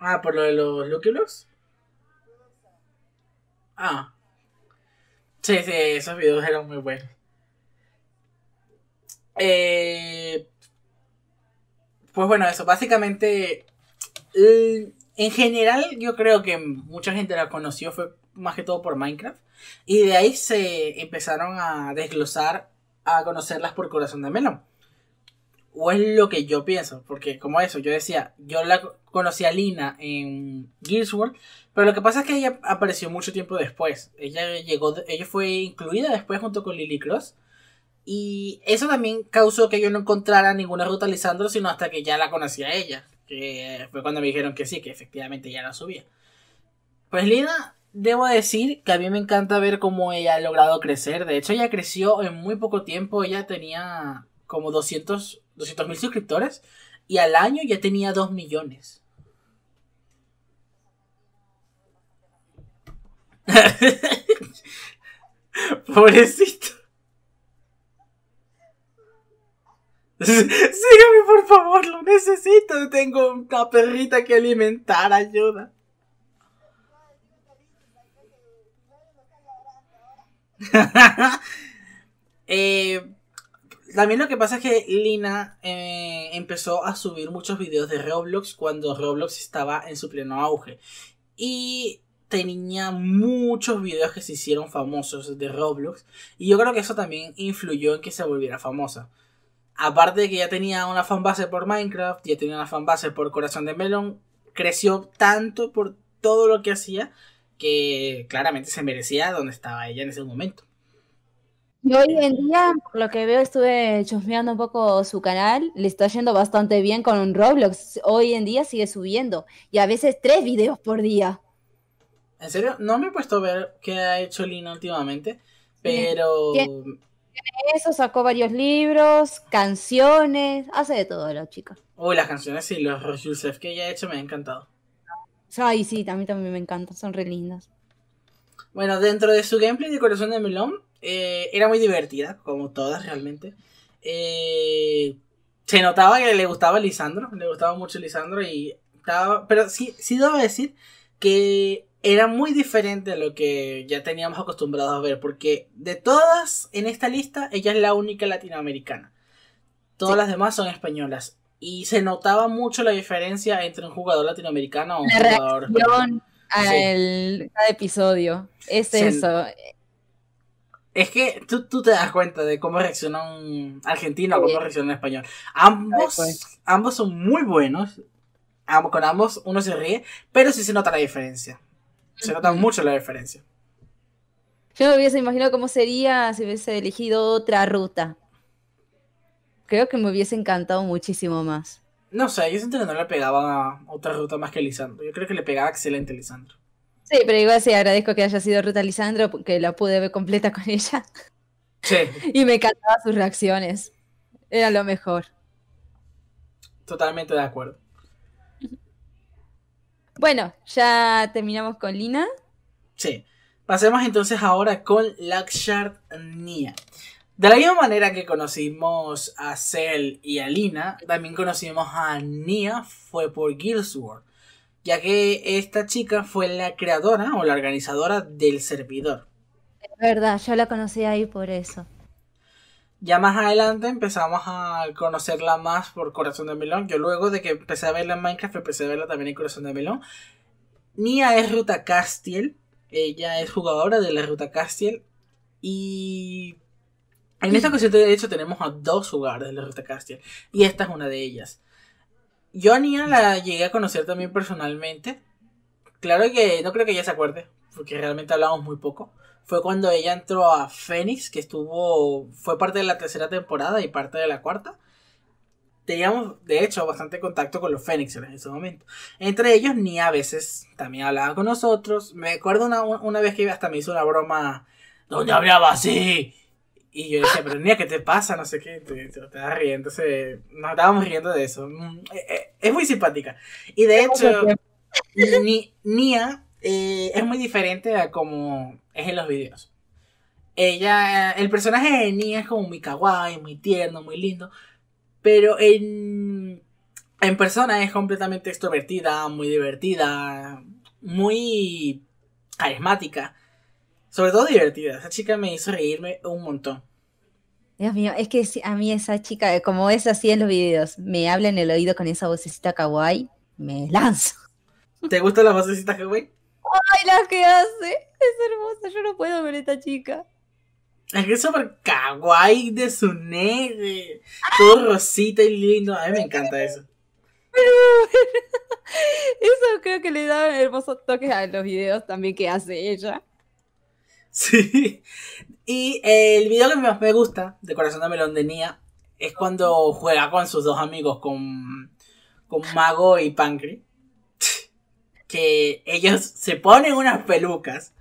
Speaker 1: Ah, por lo de los lúculos. Ah. Sí, sí, esos videos eran muy buenos. Eh, pues bueno, eso, básicamente, mm, en general yo creo que mucha gente la conoció fue más que todo por Minecraft. Y de ahí se empezaron a desglosar, a conocerlas por Corazón de Melón. O es lo que yo pienso, porque como eso, yo decía, yo la conocí a Lina en Gears World, pero lo que pasa es que ella apareció mucho tiempo después. Ella llegó, ella fue incluida después junto con Lily Cross. Y eso también causó que yo no encontrara ninguna ruta a Lisandro, sino hasta que ya la conocía a ella. Que fue cuando me dijeron que sí, que efectivamente ya la subía. Pues Lina, debo decir que a mí me encanta ver cómo ella ha logrado crecer. De hecho, ella creció en muy poco tiempo. Ella tenía como 200 200 mil suscriptores y al año ya tenía 2 millones. Pobrecito. Sígame, por favor, lo necesito. Tengo una perrita que alimentar, ayuda. eh, también lo que pasa es que Lina eh, empezó a subir muchos videos de Roblox cuando Roblox estaba en su pleno auge. Y tenía muchos videos que se hicieron famosos de Roblox. Y yo creo que eso también influyó en que se volviera famosa. Aparte de que ya tenía una fanbase por Minecraft, ya tenía una fanbase por Corazón de Melón, creció tanto por todo lo que hacía que claramente se merecía donde estaba ella en ese momento.
Speaker 2: Y hoy en día, por lo que veo, estuve chusmeando un poco su canal, le está yendo bastante bien con Roblox. Hoy en día sigue subiendo y a veces tres videos por día.
Speaker 1: ¿En serio? No me he puesto a ver qué ha hecho Lina últimamente, pero...
Speaker 2: eso sacó varios libros, canciones, hace de todo la chica.
Speaker 1: Uy, las canciones y los Yusef que ella ha hecho me han encantado.
Speaker 2: Ay, sí, a también me encantan, son re lindas. Bueno, dentro de su gameplay de Corazón de Melón, eh,
Speaker 1: era muy divertida, como todas realmente. Eh, se notaba que le gustaba Lisandro, le gustaba mucho Lisandro y estaba... Pero sí, sí debo decir que era muy diferente a lo que ya teníamos acostumbrados a ver, porque de todas en esta lista, ella es la única latinoamericana. Todas las demás son españolas. Y se notaba mucho la diferencia entre un jugador latinoamericano o un jugador.
Speaker 2: al cada episodio. Es eso.
Speaker 1: Es que tú, te das cuenta de cómo reacciona un argentino a cómo reacciona un español. Ambos, ambos son muy buenos. con ambos uno se ríe, pero sí se nota la diferencia. Se nota mucho la diferencia.
Speaker 2: Yo me hubiese imaginado cómo sería si hubiese elegido otra ruta. Creo que me hubiese encantado muchísimo más.
Speaker 1: No sé, yo siento que no le pegaba otra ruta más que Lisandro. Yo creo que le pegaba excelente a Lisandro.
Speaker 2: Sí, pero igual sí, agradezco que haya sido Ruta Lisandro, porque la pude ver completa con ella. Sí. Y me encantaba sus reacciones. Era lo mejor.
Speaker 1: Totalmente de acuerdo.
Speaker 2: Bueno, ya terminamos con Lina.
Speaker 1: Sí. Pasemos entonces ahora con Lakshard Nia. De la misma manera que conocimos a Cell y a Lina, también conocimos a Nia, fue por Guildsword ya que esta chica fue la creadora o la organizadora del servidor.
Speaker 2: Es verdad, yo la conocí ahí por eso.
Speaker 1: Ya más adelante empezamos a conocerla más por Corazón de Melón. Yo luego de que empecé a verla en Minecraft, empecé a verla también en Corazón de Melón. Mia es Ruta Castiel. Ella es jugadora de la Ruta Castiel. Y en esta ocasión de hecho tenemos a dos jugadores de la Ruta Castiel. Y esta es una de ellas. Yo a Nia la llegué a conocer también personalmente. Claro que no creo que ella se acuerde, porque realmente hablamos muy poco. Fue cuando ella entró a Phoenix, que estuvo. fue parte de la tercera temporada y parte de la cuarta. Teníamos, de hecho, bastante contacto con los Phoenix en ese momento. Entre ellos, ni a veces también hablaba con nosotros. Me acuerdo una, una vez que hasta me hizo una broma.
Speaker 2: donde hablaba así?
Speaker 1: Y yo decía, pero Nia, ¿qué te pasa? No sé qué, te, te, riendo. Entonces, nos estábamos riendo de eso. Mm, eh, eh, es muy simpática. Y de hecho, Nia eh, es muy diferente a como es en los videos. Ella, el personaje de Nia es como muy kawaii, muy tierno, muy lindo. Pero en, en persona es completamente extrovertida, muy divertida, muy carismática. Sobre todo divertida. Esa chica me hizo reírme un montón.
Speaker 2: Dios mío, es que a mí esa chica, eh, como es así en los videos, me habla en el oído con esa vocecita kawaii, me lanzo. ¿Te gustan
Speaker 1: las vocecita kawaii?
Speaker 2: ¡Ay, la que hace! Es hermosa, yo no puedo ver esta chica. Es que es
Speaker 1: súper kawaii de su neve. Todo rosita y lindo. A mí me encanta eso.
Speaker 2: eso creo que le da hermosos toques a los videos también que hace ella. Sí. Y el video que más me gusta
Speaker 1: de Corazón de Melón de Nia es cuando juega con sus dos amigos, con, Mago y Pancre Que ellos se ponen unas pelucas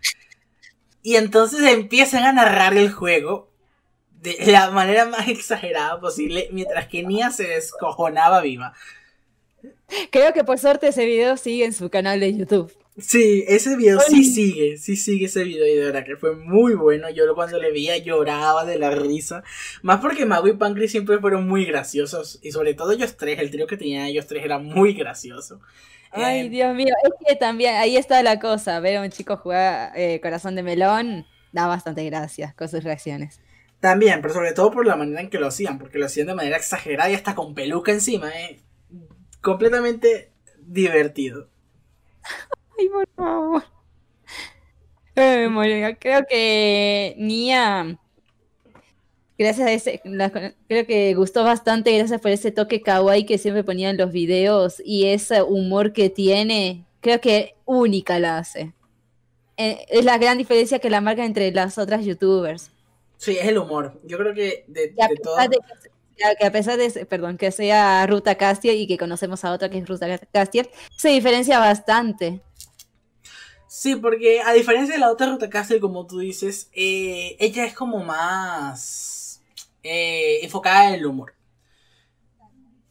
Speaker 1: y entonces empiezan a narrar el juego de la manera más exagerada posible mientras que Nia se descojonaba viva.
Speaker 2: Creo que por suerte ese video sigue en su canal de YouTube. Sí,
Speaker 1: ese video sí sigue, sí sigue ese video y de verdad que fue muy bueno. Yo cuando le veía lloraba de la risa. Más porque Mago y Pancri siempre fueron muy graciosos y sobre todo ellos tres, el trío que tenían ellos tres era muy gracioso.
Speaker 2: Ay, em, Dios mío, es que también ahí está la cosa. Ver a un chico jugar eh, Corazón de Melón da bastante gracia con sus reacciones.
Speaker 1: También, pero sobre todo por la manera en que lo hacían, porque lo hacían de manera exagerada y hasta con peluca encima, ¿eh? Completamente divertido.
Speaker 2: Ay, por favor. creo que Nia, gracias a ese, creo que gustó bastante, gracias por ese toque kawaii que siempre ponía en los videos y ese humor que tiene, creo que única la hace. Eh, es la gran diferencia que la marca entre las otras youtubers. Sí, es el
Speaker 1: humor. Yo creo que de,
Speaker 2: Que a pesar de, perdón, que sea Ruta Castiel y que conocemos a otra que es Ruta Castiel, se diferencia bastante.
Speaker 1: Sí, porque a diferencia de la otra Ruta Castle, como tú dices, eh, ella es como más eh, enfocada en el humor.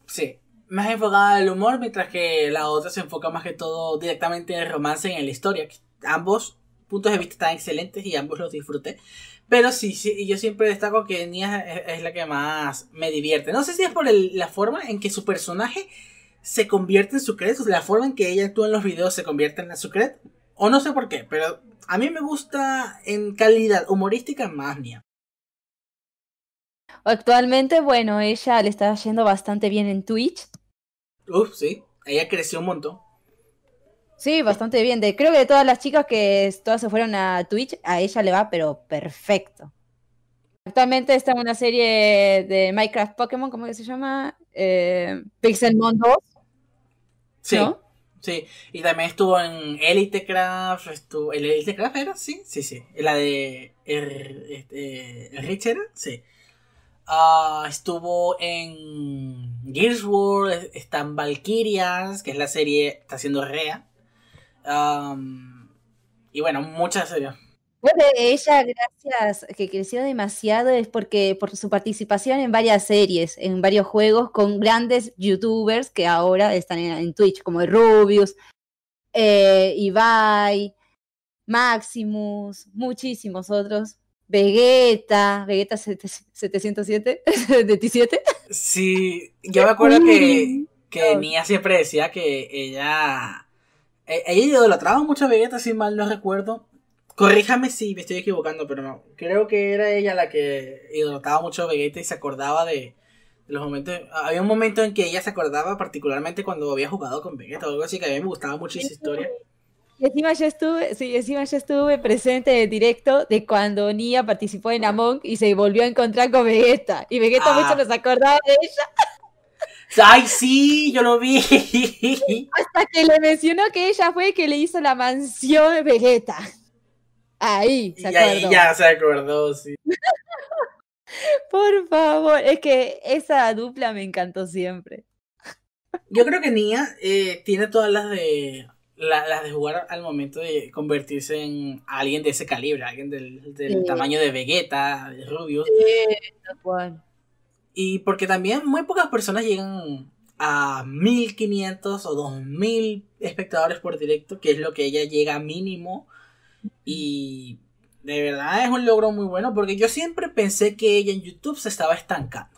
Speaker 1: Sí, más enfocada en el humor, mientras que la otra se enfoca más que todo directamente en el romance y en la historia. Ambos puntos de vista están excelentes y ambos los disfruté. Pero sí, sí yo siempre destaco que Nia es, la que más me divierte. No sé si es por la forma en que su personaje se convierte en su o la forma en que ella actúa en los videos se convierte en su cred o no sé por qué, pero a mí me gusta en calidad humorística más niña
Speaker 2: Actualmente, bueno, ella le está yendo bastante bien en Twitch.
Speaker 1: Uf, sí. Ella creció un montón.
Speaker 2: Sí, bastante bien. De, creo que de todas las chicas que todas se fueron a Twitch, a ella le va, pero perfecto. Actualmente está en una serie de Minecraft Pokémon, ¿cómo se llama? Eh, Pixelmon 2.
Speaker 1: Sí. Sí, y también estuvo en Elitecraft, Craft, estuvo, ¿el Elite era? Sí, sí, sí. La de er, este, eh, Richard, sí. Ah, estuvo en Gears World, está en Valkyrias, que es la serie, está haciendo Rea. y bueno, muchas series
Speaker 2: bueno, ella, gracias, que creció demasiado es porque por su participación en varias series, en varios juegos con grandes youtubers que ahora están en, Twitch, como Rubius, eh, Ibai, Maximus, muchísimos otros. Vegeta, Vegeta 707, 77.
Speaker 1: Sí, yo me acuerdo que, que Nia siempre decía que ella, e, ella idolatraba mucho a Vegeta, si mal no recuerdo, Corríjame si me estoy equivocando, pero no. Creo que era ella la que notaba mucho a Vegeta y se acordaba de, los momentos. Había un momento en que ella se acordaba, particularmente cuando había jugado con Vegeta o algo así, que a mí me gustaba mucho esa historia.
Speaker 2: Y encima yo estuve, sí, encima yo estuve presente en el directo de cuando Nia participó en Among y se volvió a encontrar con Vegeta. Y Vegeta mucho ah. nos acordaba de ella. ¡Ay, sí!
Speaker 1: Yo lo vi. Hasta
Speaker 2: que le mencionó que ella fue que le hizo la mansión de Vegeta. Ahí se acordó. Y ahí ya
Speaker 1: se acordó, sí.
Speaker 2: Por favor, es que esa dupla me encantó siempre.
Speaker 1: Yo creo que Nia eh, tiene todas las de las de jugar al momento de convertirse en alguien de ese calibre, alguien del, tamaño de Vegeta, de Rubius. Y porque también muy pocas personas llegan a 1500 o 2000 espectadores por directo, que es lo que ella llega mínimo y de verdad es un logro muy bueno porque yo siempre pensé que ella en YouTube se estaba estancando.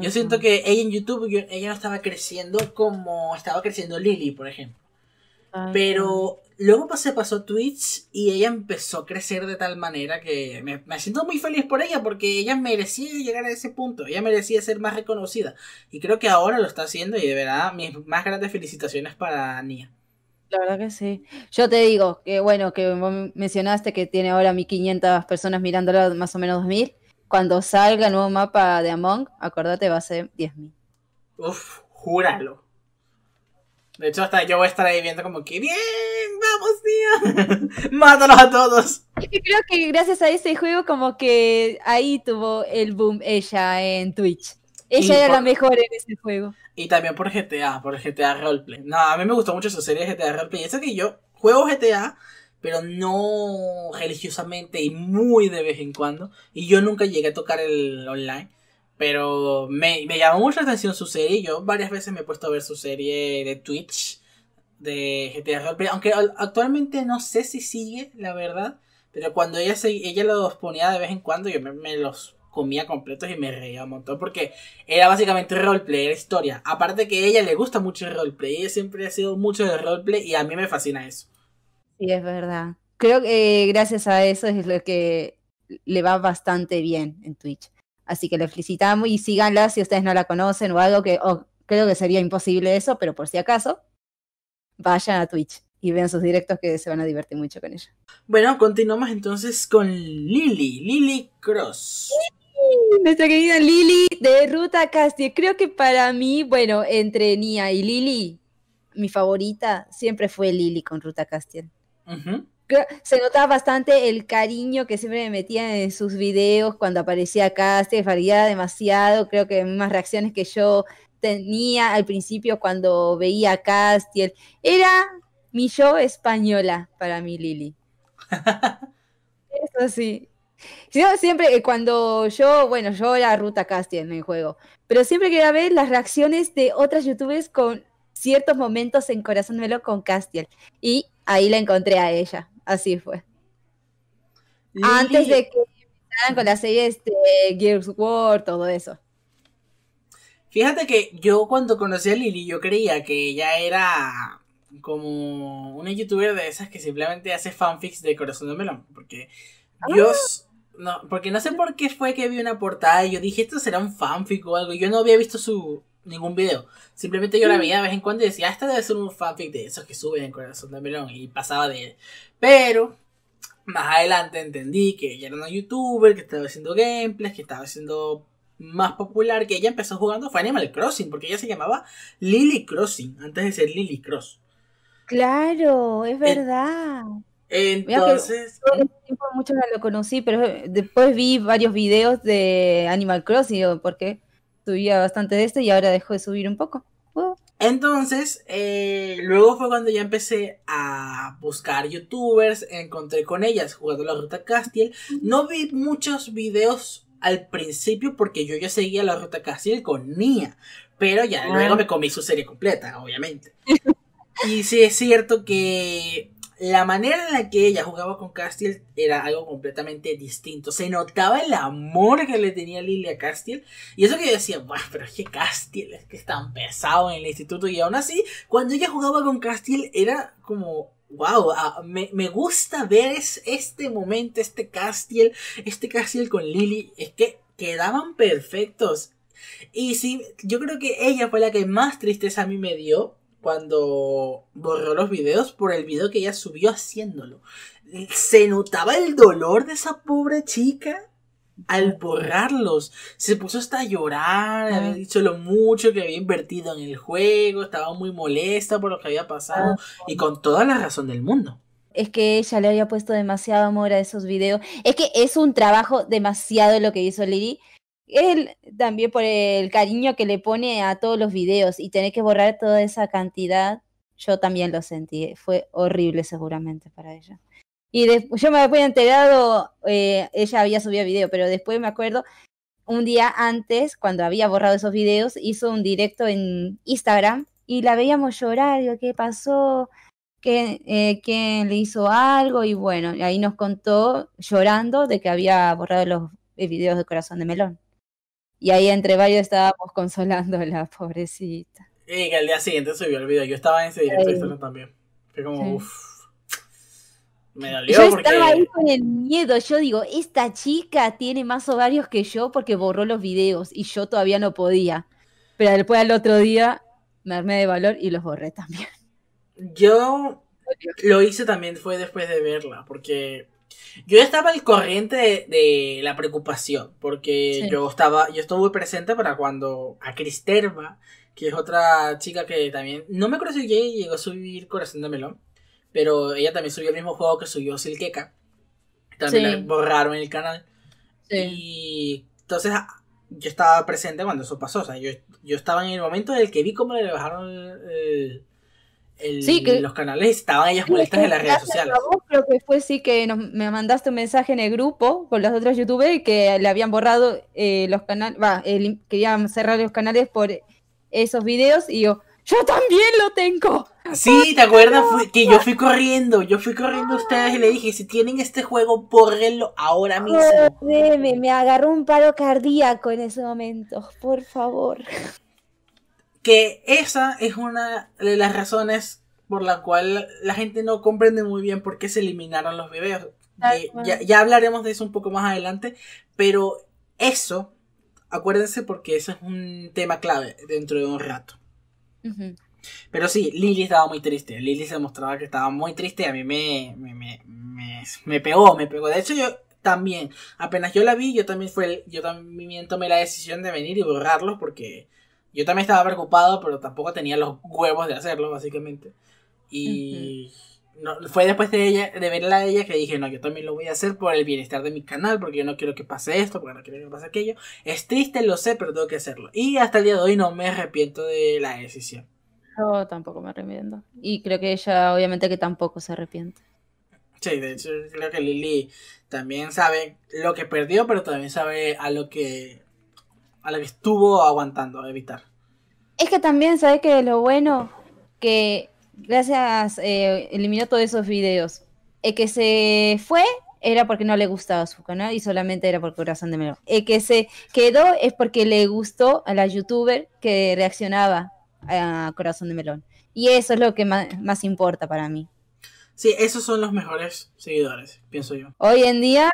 Speaker 1: Yo siento que ella en YouTube, ella no estaba creciendo como estaba creciendo Lily, por ejemplo. Pero luego se pasó Twitch y ella empezó a crecer de tal manera que me, me, siento muy feliz por ella porque ella merecía llegar a ese punto, ella merecía ser más reconocida y creo que ahora lo está haciendo y de verdad mis más grandes felicitaciones para Nia.
Speaker 2: La verdad que sí. Yo te digo que, bueno, que mencionaste que tiene ahora 1500 personas mirándolo, más o menos 2000. Cuando salga el nuevo mapa de Among, acuérdate, va a ser 10.000.
Speaker 1: Uf, júralo. De hecho, hasta yo voy a estar ahí viendo como que bien,
Speaker 2: vamos, tío! Mátalos a todos. que creo que gracias a ese juego como que ahí tuvo el boom ella en Twitch. Ella era la mejor en ese juego.
Speaker 1: Y también por GTA, por GTA Roleplay. No, a mí me gustó mucho su serie de GTA Roleplay. Eso que yo
Speaker 2: juego GTA,
Speaker 1: pero no religiosamente y muy de vez en cuando. Y yo nunca llegué a tocar el online. Pero me, llamó mucho la atención su serie. Yo varias veces me he puesto a ver su serie de Twitch de GTA Roleplay. Aunque actualmente no sé si sigue, la verdad. Pero cuando ella, se, ella los ponía de vez en cuando, yo me los comía completos y me reía un montón porque era básicamente roleplay, era historia. Aparte que a ella le gusta mucho el roleplay, ella siempre ha sido mucho de roleplay y a mí me fascina eso.
Speaker 2: Sí, es verdad. Creo que eh, gracias a eso es lo que le va bastante bien en Twitch. Así que le felicitamos y síganla si ustedes no la conocen o algo que creo que sería imposible eso, pero por si acaso, vayan a Twitch y vean sus directos que se van a divertir mucho con ella.
Speaker 1: Bueno, continuamos entonces con Lily, Lily Cross.
Speaker 2: Nuestra querida Lili de Ruta Castiel, Creo que para mí, bueno, entre Nia y Lili, mi favorita siempre fue Lili con Ruta Castiel. Se notaba bastante el cariño que siempre me metía en sus videos cuando aparecía Castiel, faría demasiado, creo que más reacciones que yo tenía al principio cuando veía a Castiel. Era mi yo española para mí, Lili. Eso sí siempre, eh, cuando yo, bueno, yo la ruta Castiel en el juego, pero siempre quería ver las reacciones de otras youtubers con ciertos momentos en Corazón Melo con Castiel. Y ahí la encontré a ella. Así fue. Antes de que empezaran con la serie de este, Gears War, todo eso.
Speaker 1: Fíjate que yo cuando conocí a Lili, yo creía que ella era como una youtuber de esas que simplemente hace fanfics de Corazón de Melón. Porque Dios... No, porque no sé por qué fue que vi una portada y yo dije, esto será un fanfic o algo. Yo no había visto su ningún video. Simplemente yo la mm. veía de vez en cuando y decía, ah, esta debe ser un fanfic de esos que suben en Corazón de Melón. Y pasaba de él. Pero, más adelante entendí que ella era una youtuber, que estaba haciendo gameplays, que estaba haciendo más popular, que ella empezó jugando fue Animal Crossing, porque ella se llamaba Lily Crossing, antes de ser Lily Cross.
Speaker 2: Claro, es verdad. Entonces. ¿eh? mucho no lo conocí, pero después vi varios videos de Animal Crossing, porque subía bastante de este y ahora dejó de subir un poco.
Speaker 1: Entonces, eh, luego fue cuando ya empecé a buscar youtubers, encontré con ellas jugando la ruta Castiel. No vi muchos videos al principio porque yo ya seguía la ruta Castiel con Nia, pero ya luego ah. me comí su serie completa, obviamente. y sí es cierto que la manera en la que ella jugaba con Castiel era algo completamente distinto. Se notaba el amor que le tenía Lily a Castiel. Y eso que yo decía, bueno, pero es que Castiel es que es tan pesado en el instituto. Y aún así, cuando ella jugaba con Castiel era como wow, ah, me, gusta ver este momento, este Castiel, este Castiel con Lily, es que quedaban perfectos. Y sí, yo creo que ella fue la que más tristeza a mí me dio cuando borró los videos por el video que ella subió haciéndolo. Se notaba el dolor de esa pobre chica al borrarlos. Se puso hasta a llorar, había dicho lo mucho que había invertido en el juego, estaba muy molesta por lo que había pasado ah. y con toda la razón del mundo
Speaker 2: es que ella le había puesto demasiado amor a esos videos. Es que es un trabajo demasiado lo que hizo Lili él también por el cariño que le pone a todos los videos y tener que borrar toda esa cantidad, yo también lo sentí. Fue horrible seguramente para ella. Y después, yo me había enterado, eh, ella había subido video, pero después me acuerdo, un día antes, cuando había borrado esos videos, hizo un directo en Instagram y la veíamos llorar, digo, ¿qué pasó? que eh, ¿Quién le hizo algo? Y bueno, ahí nos contó llorando de que había borrado los eh, videos de Corazón de Melón. Y ahí entre varios estábamos consolando la pobrecita.
Speaker 1: Y que al día siguiente subió el video. Yo estaba en ese directo también. Fue como, uff. Me dolió yo estaba ahí
Speaker 2: con el miedo. Yo digo, esta chica tiene más ovarios que yo porque borró los videos y yo todavía no podía. Pero después al otro día me armé de valor y los borré también.
Speaker 1: Yo lo hice también fue después de verla, porque yo estaba al corriente de, la preocupación, porque yo estaba, yo estuve presente para cuando a Cristerva, que es otra chica que también, no me acuerdo si llegó a subir Corazón de Melón, pero ella también subió el mismo juego que subió Silkeka.
Speaker 2: También borraron el canal. Y
Speaker 1: entonces ah, yo estaba presente cuando eso pasó, o sea, yo, yo estaba en el momento en el que vi cómo le bajaron el sí, que, los canales estaban ellas molestas en las redes sociales.
Speaker 2: Vos, creo que fue sí que me mandaste un mensaje en el grupo con los otros youtubers que le habían borrado eh, los canales, querían cerrar los canales por esos videos y yo, yo también lo tengo.
Speaker 1: Sí, ¿te acuerdas? que yo fui corriendo, yo fui corriendo a ustedes y le dije, si tienen este juego, bórrenlo ahora mismo.
Speaker 2: me, me agarró un paro cardíaco en ese momento, por favor.
Speaker 1: Que esa es una de las razones por la cual la gente no comprende muy bien por qué se eliminaron los bebés, eh, ya, hablaremos de eso un poco más adelante, pero eso, acuérdense porque eso es un tema clave dentro de un rato. Pero sí, Lily estaba muy triste. Lily se demostraba que estaba muy triste a mí me, me, pegó, me pegó. De hecho, yo también, apenas yo la vi, yo también fue, yo también tomé la decisión de venir y borrarlos porque yo también estaba preocupado, pero tampoco tenía los huevos de hacerlo, básicamente. Y no, fue después de ella, de verla a ella, que dije, no, yo también lo voy a hacer por el bienestar de mi canal, porque yo no quiero que pase esto, porque no quiero que pase aquello. Es triste, lo sé, pero tengo que hacerlo. Y hasta el día de hoy no me arrepiento de la decisión.
Speaker 2: Yo tampoco me arrepiento. Y creo que ella, obviamente, que tampoco se arrepiente.
Speaker 1: Sí, de hecho, creo que Lili también sabe lo que perdió, pero también sabe a lo que a la que estuvo aguantando a evitar.
Speaker 2: Es que también, ¿sabes que Lo bueno que gracias eh, eliminó todos esos videos. El que se fue era porque no le gustaba su canal y solamente era por corazón de melón. El que se quedó es porque le gustó a la youtuber que reaccionaba a corazón de melón. Y eso es lo que más, más importa para mí.
Speaker 1: Sí, esos son los mejores seguidores, pienso yo. Hoy
Speaker 2: en día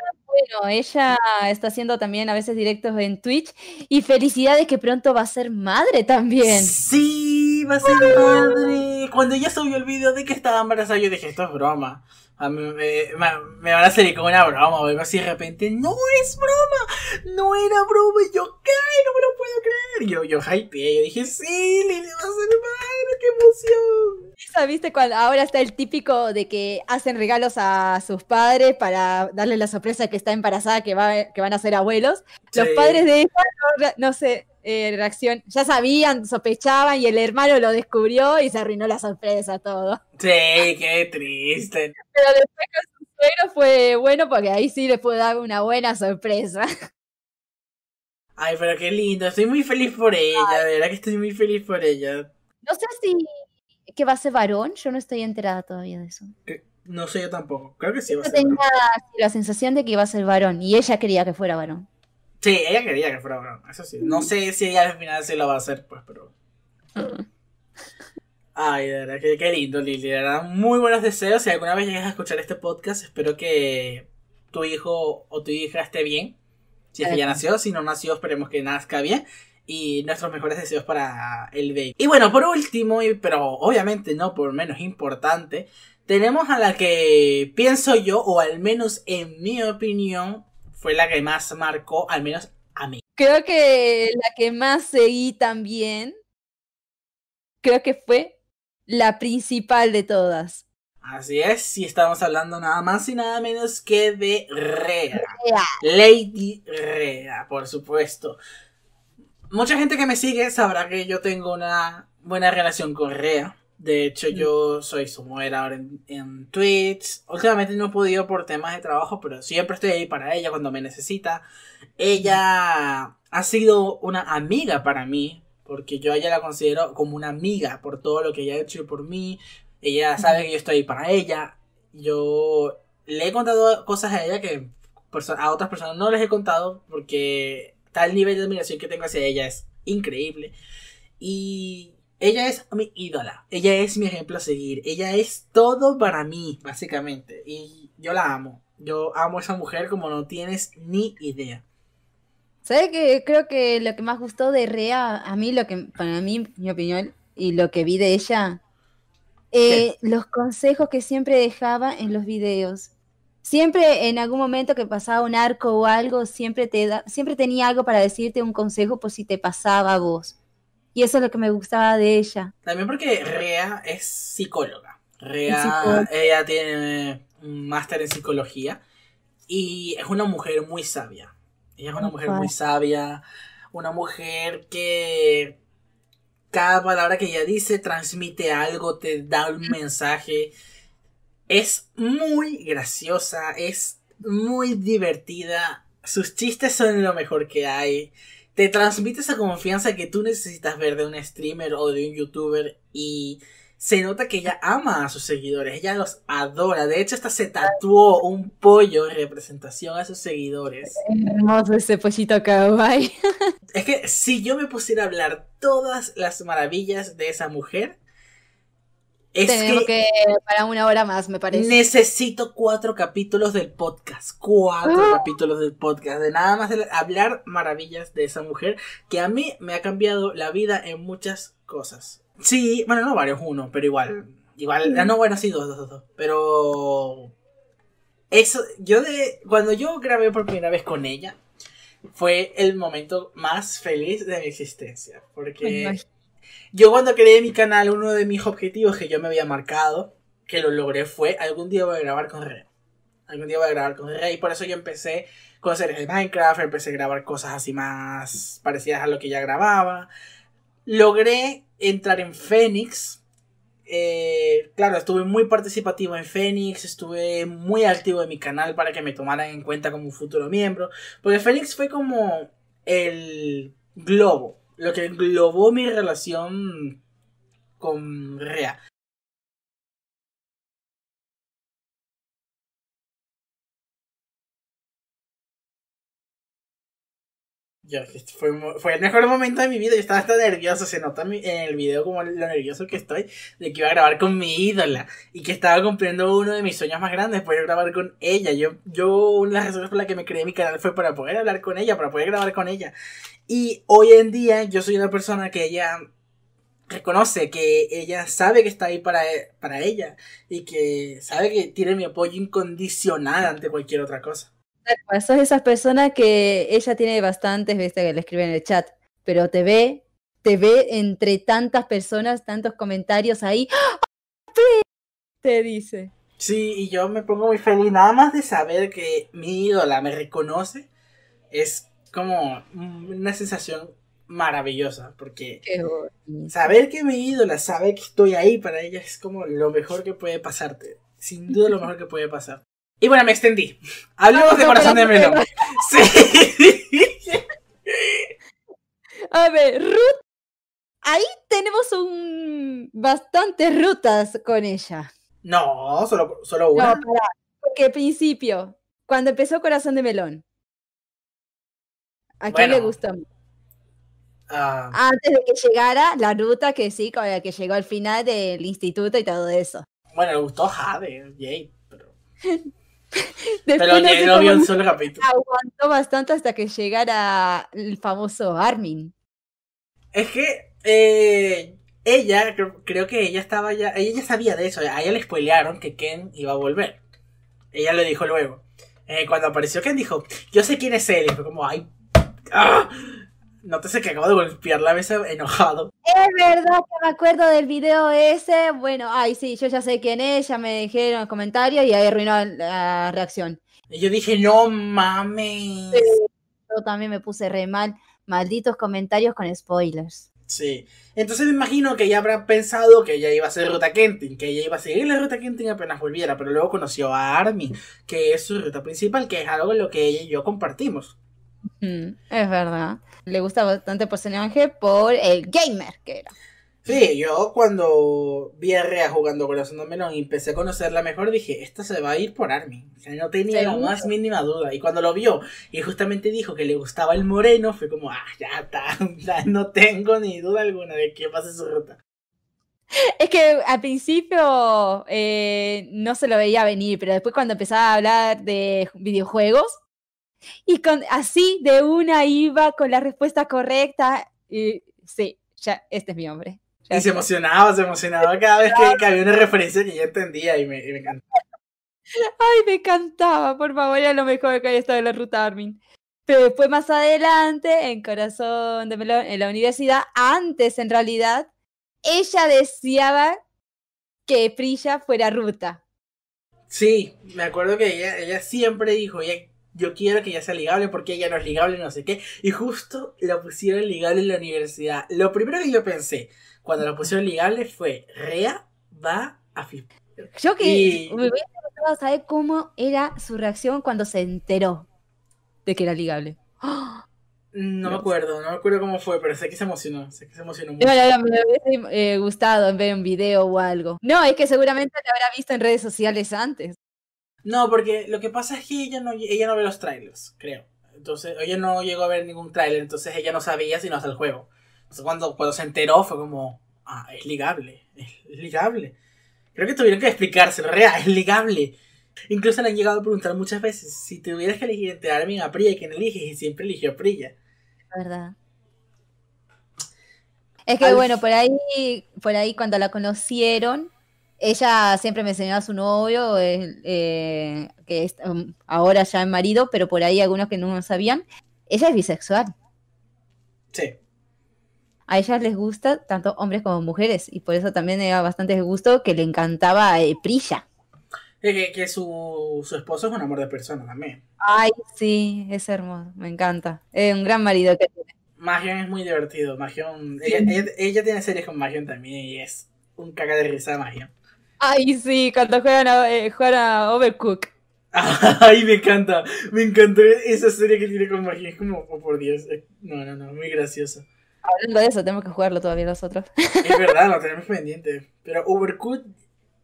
Speaker 2: bueno, ella está haciendo también a veces directos en Twitch. Y felicidades que pronto va a ser madre también. Sí,
Speaker 1: va a ser madre. Cuando ella subió el video de que estaba embarazada, yo dije, esto es broma me, van a salir como una broma o algo así de repente. No es broma, no era
Speaker 2: broma. Y yo, ¿qué? No me lo
Speaker 1: puedo creer. Yo, yo Y yo dije, sí, Lili
Speaker 2: va a ser madre, qué emoción. ¿Sabiste cuando ahora está el típico de que hacen regalos a sus padres para darle la sorpresa de que está embarazada, que, va, que van a ser abuelos? Los padres de ella, no sé, eh, reacción. Ya sabían, sospechaban y el hermano lo descubrió y se arruinó la sorpresa todo.
Speaker 1: Sí, qué triste.
Speaker 2: Pero después con su suegro fue bueno porque ahí sí le pudo dar una buena sorpresa.
Speaker 1: Ay, pero qué lindo. Estoy muy feliz por ella, de verdad que estoy muy feliz por ella.
Speaker 2: No sé si que va a ser varón, yo no estoy enterada todavía de eso.
Speaker 1: Eh, no sé yo tampoco, creo que sí va a ser. tenía
Speaker 2: la sensación de que iba a ser varón y ella quería que fuera varón.
Speaker 1: Sí, ella quería que fuera broma, eso sí. No mm. sé si ella al final sí lo va a hacer, pues, pero. Mm. Ay, de verdad, qué, lindo, Lili. De verdad, muy buenos deseos. Si alguna vez llegas a escuchar este podcast, espero que tu hijo o tu hija esté bien. Si es que ya nació, si no nació, esperemos que nazca bien. Y nuestros mejores deseos para el baby. Y bueno, por último, pero obviamente no por menos importante, tenemos a la que pienso yo, o al menos en mi opinión, fue la que más marcó, al menos a mí.
Speaker 2: Creo que la que más seguí también, creo que fue la principal de todas.
Speaker 1: Así es, y estamos hablando nada más y nada menos que de Rea. Lady Rea, por supuesto. Mucha gente que me sigue sabrá que yo tengo una buena relación con Rea. De hecho, yo soy su moderador en, en Twitch. Últimamente no he podido por temas de trabajo, pero siempre estoy ahí para ella cuando me necesita. Ella ha sido una amiga para mí, porque yo a ella la considero como una amiga por todo lo que ella ha hecho por mí. Ella sabe que yo estoy ahí para ella. Yo le he contado cosas a ella que a otras personas no les he contado porque tal nivel de admiración que tengo hacia ella es increíble. Y ella es mi ídola, ella es mi ejemplo a seguir, ella es todo para mí, básicamente. Y yo la amo. Yo amo a esa mujer como no tienes ni idea.
Speaker 2: ¿Sabes que Creo que lo que más gustó de Rea, a mí, lo que para mí, mi opinión, y lo que vi de ella, eh, los consejos que siempre dejaba en los videos. Siempre en algún momento que pasaba un arco o algo, siempre, te siempre tenía algo para decirte un consejo por si te pasaba a vos. Y eso es lo que me gustaba de ella.
Speaker 1: También porque Rea es psicóloga. Rea, ella tiene un máster en psicología y es una mujer muy sabia. Ella es una mujer muy sabia, una mujer que cada palabra que ella dice transmite algo, te da un mensaje. Es muy graciosa, es muy divertida. Sus chistes son lo mejor que hay te transmite esa confianza que tú necesitas ver de un streamer o de un youtuber y se nota que ella ama a sus seguidores, ella los adora. De hecho, hasta se
Speaker 2: tatuó
Speaker 1: un pollo en representación a sus seguidores.
Speaker 2: Hermoso ese pollito kawaii.
Speaker 1: es que si yo me pusiera a hablar todas las maravillas de esa mujer, es que, que,
Speaker 2: para una hora más, me parece.
Speaker 1: Necesito cuatro capítulos del podcast. Cuatro ah. capítulos del podcast. De nada más hablar maravillas de esa mujer que a mí me ha cambiado la vida en muchas cosas. Sí, bueno, no varios, uno, pero igual. Mm. Igual, mm. no, bueno, sí, dos, dos, dos. dos pero. Eso, yo de. Cuando yo grabé por primera vez con ella, fue el momento más feliz de mi existencia. Porque. Yo cuando creé mi canal, uno de mis objetivos que yo me había marcado, que lo logré, fue algún día voy a grabar con Rey. Algún día voy a grabar con Rey. Por eso yo empecé con series de Minecraft, empecé a grabar cosas así más parecidas a lo que ya grababa. Logré entrar en Fénix. Eh, claro, estuve muy participativo en Fénix, estuve muy activo en mi canal para que me tomaran en cuenta como un futuro miembro. Porque Fénix fue como
Speaker 2: el globo lo que englobó mi relación con Rea. Este fue, el mejor momento de mi vida. Yo estaba hasta nervioso. Se nota en el video como lo nervioso
Speaker 1: que estoy de que iba a grabar con mi ídola y que estaba cumpliendo uno de mis sueños más grandes, poder pues, grabar con ella. Yo, yo una de las razones por las que me creé mi canal fue para poder hablar con ella, para poder grabar con ella. Y hoy en día yo soy una persona que ella reconoce, que ella sabe que está ahí para, e, para ella y que sabe que tiene mi apoyo incondicional ante cualquier otra cosa.
Speaker 2: Claro, sos esas personas que ella tiene bastantes, viste que le escriben en el chat, pero te ve, te ve entre tantas personas, tantos comentarios ahí, ¡Ah, te dice.
Speaker 1: Sí, y yo me pongo muy feliz nada más de saber que mi ídola me reconoce, es como una sensación maravillosa, porque saber que mi ídola sabe que estoy ahí para ella es como lo mejor que puede pasarte. Sin duda lo mejor que puede pasar. Y bueno, me extendí. Hablemos de corazón de melón.
Speaker 2: Sí. A ver, Ruth. Ahí tenemos un bastantes rutas con ella.
Speaker 1: No, solo, solo una.
Speaker 2: porque al principio, cuando empezó Corazón de Melón, ¿A quién le gusta? Ah. Antes de que llegara la ruta que sí, que llegó al final del instituto y todo eso.
Speaker 1: Bueno, le gustó Jade, Jade, pero. pero no, vio un solo capítulo.
Speaker 2: Aguantó bastante hasta que llegara el famoso Armin. Es que eh, ella,
Speaker 1: creo, que ella estaba ya. Ella ya sabía de eso. A ella le spoilearon que Ken iba a volver. Ella lo dijo luego. Eh, cuando apareció Ken dijo, yo sé quién es él. fue como, ay, ¡Ah! No te sé que acabo de golpear la mesa enojado.
Speaker 2: Es verdad que me acuerdo del video ese. Bueno, ay, sí, yo ya sé quién es, ya me dijeron los comentarios y ahí arruinó la reacción.
Speaker 1: Y yo dije, no
Speaker 2: mames. yo también me puse re mal. Malditos comentarios con spoilers.
Speaker 1: Sí. Entonces me imagino que ella habrá pensado que ella iba a ser Ruta Kenting, que ella iba a seguir la Ruta Kenting apenas volviera, pero luego conoció a Armin, que es su ruta principal, que es algo en lo que ella y yo compartimos.
Speaker 2: Es verdad. Le gusta bastante Señor Ángel, por el gamer que era.
Speaker 1: Sí, yo cuando vi a Rea jugando Corazón de Melón y empecé a conocerla mejor, dije, esta se va a ir por Armin. O sea, no tenía la más mínima duda. Y cuando lo vio y justamente dijo que le gustaba el moreno, fue como, ah, ya está, no tengo ni duda alguna de que pase su ruta.
Speaker 2: Es que al principio eh, no se lo veía venir, pero después cuando empezaba a hablar de videojuegos, y así de una iba con la respuesta correcta. Y sí, ya este es mi hombre.
Speaker 1: y se emocionaba, se emocionaba cada vez que, había una referencia que yo entendía y me, encantaba.
Speaker 2: Ay, me encantaba, por favor, era lo mejor que haya estado en la ruta Armin. Pero después más adelante, en Corazón de Melón, en la universidad, antes en realidad, ella deseaba que Prilla fuera ruta.
Speaker 1: Sí, me acuerdo que ella, ella siempre dijo, ella yo quiero que ya sea ligable porque ella no es ligable, no sé qué. Y justo la pusieron ligable en la universidad. Lo primero que yo pensé cuando la pusieron ligable fue, Rea va a flipar.
Speaker 2: Yo que me hubiera gustado saber cómo era su reacción cuando se enteró de que era ligable.
Speaker 1: No, me acuerdo, no me acuerdo cómo fue, pero sé que se emocionó, sé que se emocionó mucho. me
Speaker 2: hubiese eh, gustado ver un video o algo. No, es que seguramente te habrá visto en redes sociales antes. No,
Speaker 1: porque lo que pasa es que ella no, ella no ve los trailers, creo. Entonces, ella no llegó a ver ningún trailer, entonces ella no sabía si no hace el juego. cuando, cuando se enteró fue como, ah, es ligable, es, ligable. Creo que tuvieron que explicárselo, real, es ligable. Incluso le han llegado a preguntar muchas veces si tuvieras que elegir entre Armin a y ¿quién eliges? Y siempre eligió a La
Speaker 2: Verdad. Es que bueno, por ahí, por ahí cuando la conocieron, ella siempre me enseñaba a su novio, eh, que um, ahora ya es marido, pero por ahí algunos que no lo sabían. Ella es bisexual. Sí. A ellas les gusta tanto hombres como mujeres, y por eso también le da bastante gusto que le encantaba eh, Prilla.
Speaker 1: que, su, esposo es un amor de persona también.
Speaker 2: Ay, sí, es hermoso, me encanta. Es un gran marido que tiene.
Speaker 1: Magion es muy divertido. Magion, ella, tiene series con Magion también y es un caca de risa de Magion.
Speaker 2: Ay, sí, cuando juegan a, eh, a Overcook.
Speaker 1: Ay, me encanta. Me encantó esa serie que tiene con magia. Es como, oh, por Dios. No, no, no, muy gracioso.
Speaker 2: Hablando de eso, tenemos que jugarlo todavía nosotros.
Speaker 1: Es verdad, lo tenemos pendiente. Pero Overcook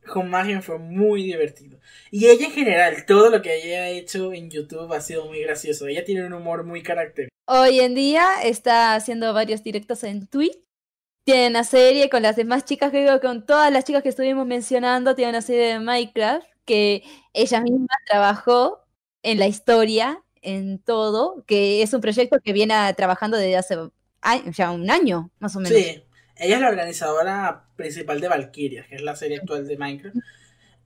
Speaker 1: con Magia fue muy divertido. Y ella en general, todo lo que ella ha hecho en YouTube ha sido muy gracioso. Ella tiene un humor muy característico.
Speaker 2: Hoy en día está haciendo varios directos en Twitch tiene una serie con las demás chicas, creo que con todas las chicas que estuvimos mencionando, tiene una serie de Minecraft que ella misma trabajó en la historia, en todo, que es un proyecto que viene trabajando desde hace ya un año, más o menos. Sí,
Speaker 1: ella es la organizadora principal de Valkyria, que es la serie actual de Minecraft.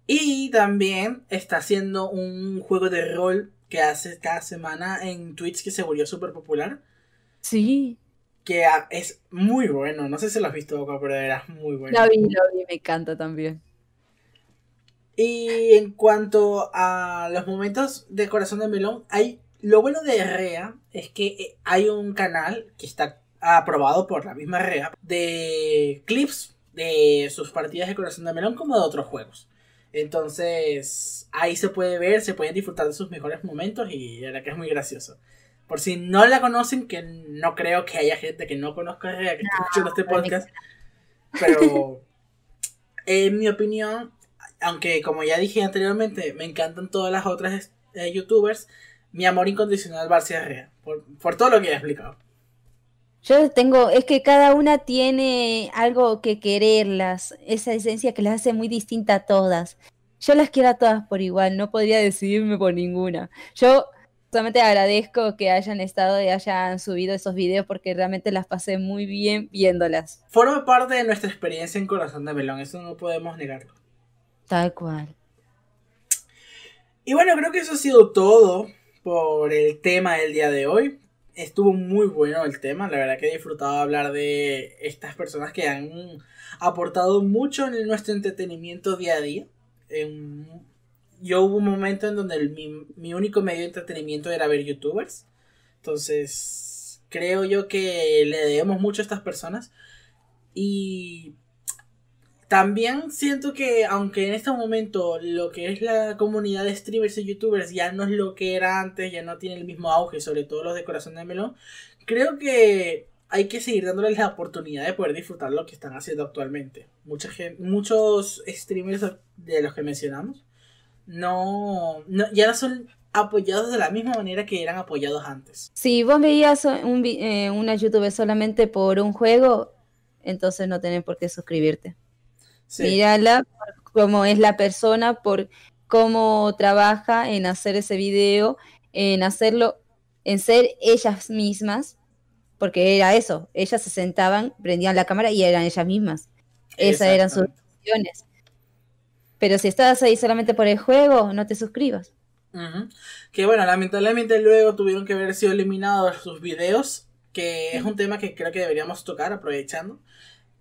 Speaker 1: Y
Speaker 2: también
Speaker 1: está haciendo un juego de rol que hace cada semana en Twitch que se volvió súper popular. Sí que es muy bueno. No sé si lo has visto, pero era muy bueno. vi,
Speaker 2: me encanta también.
Speaker 1: Y en cuanto a los momentos de Corazón de Melón, hay lo bueno de REA es que eh, hay un canal que está aprobado por la misma REA de clips de sus partidas de Corazón de Melón como de otros juegos. Entonces, ahí se puede ver, se pueden disfrutar de sus mejores momentos y la que es muy gracioso. Por si no la conocen, que no creo que haya gente que no conozca, a que no escuchando este podcast. Pero, en mi opinión, aunque como ya dije anteriormente, me encantan todas las otras eh, youtubers, mi amor incondicional va hacia Rea, por, por todo lo que he explicado.
Speaker 2: Yo tengo, es que cada una tiene algo que quererlas, esa esencia que las hace muy distinta a todas. Yo las quiero a todas por igual, no podría decidirme por ninguna. Yo Solamente agradezco que hayan estado y hayan subido esos videos porque realmente las pasé muy bien viéndolas.
Speaker 1: Forma parte de nuestra experiencia en Corazón de Melón, eso no podemos negarlo.
Speaker 2: Tal cual.
Speaker 1: Y bueno, creo que eso ha sido todo por el tema del día de hoy. Estuvo muy bueno el tema, la verdad que he disfrutado hablar de estas personas que han aportado mucho en nuestro entretenimiento día a día. En yo hubo un momento en donde mi, único medio de entretenimiento era ver youtubers. Entonces, creo yo que le debemos mucho a estas personas. Y también siento que, aunque en este momento lo que es la comunidad de streamers y youtubers ya no es lo que era antes, ya no tiene el mismo auge, sobre todo los de Corazón de Melón, creo que hay que seguir dándoles la oportunidad de poder disfrutar lo que están haciendo actualmente. Mucha gente, muchos streamers de los que mencionamos no, no ya no son apoyados de la misma manera que eran apoyados antes.
Speaker 2: Si vos veías un, eh, una YouTube solamente por un juego, entonces no tenés por qué suscribirte. Sí. Mírala como es la persona, por cómo trabaja en hacer ese video, en hacerlo, en ser ellas mismas, porque era eso, ellas se sentaban, prendían la cámara y eran ellas mismas. Esas eran sus opciones pero si estás ahí solamente por el juego, no te suscribas.
Speaker 1: Que bueno, lamentablemente luego tuvieron que haber sido eliminados sus videos, que es un tema que creo que deberíamos tocar aprovechando.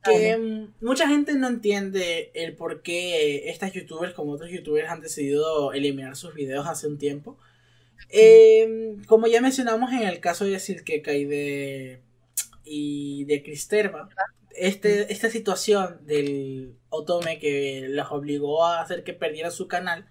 Speaker 1: Ah, que mm, mucha gente no entiende el por qué estas youtubers como otros youtubers han decidido eliminar sus videos hace un tiempo. Em, como ya mencionamos en el caso de Silke y de, y de Cristerva, este, esta situación del Otome que los obligó a hacer que perdiera su canal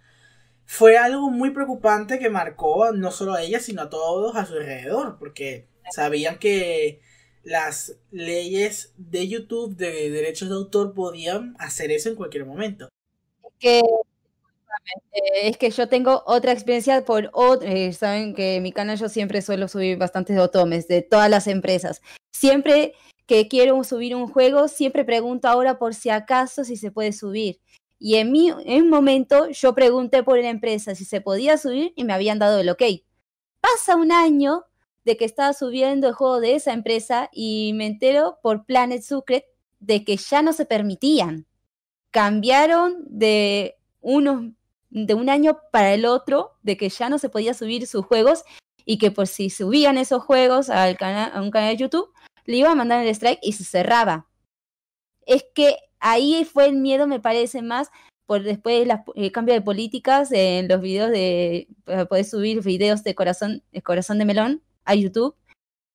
Speaker 1: fue algo muy preocupante que marcó no solo a ella, sino a todos a su alrededor, porque sabían que las leyes de YouTube de derechos de autor podían hacer eso en cualquier momento.
Speaker 2: Que es que yo tengo otra experiencia por otro, eh, saben que mi canal yo siempre suelo subir bastantes otomes de todas las empresas. Siempre que quiero subir un juego, siempre pregunto ahora por si acaso si se puede subir. Y en mi en un momento yo pregunté por la empresa si se podía subir y me habían dado el ok. Pasa un año de que estaba subiendo el juego de esa empresa y me entero por Planet Secret de que ya no se permitían. Cambiaron de uno... de un año para el otro de que ya no se podía subir sus juegos y que por si subían esos juegos al a un canal de YouTube le iba a mandar el strike y se cerraba. Es que ahí fue el miedo, me parece más, por después del cambio de políticas en los videos de para poder subir videos de corazón, de corazón de melón a YouTube.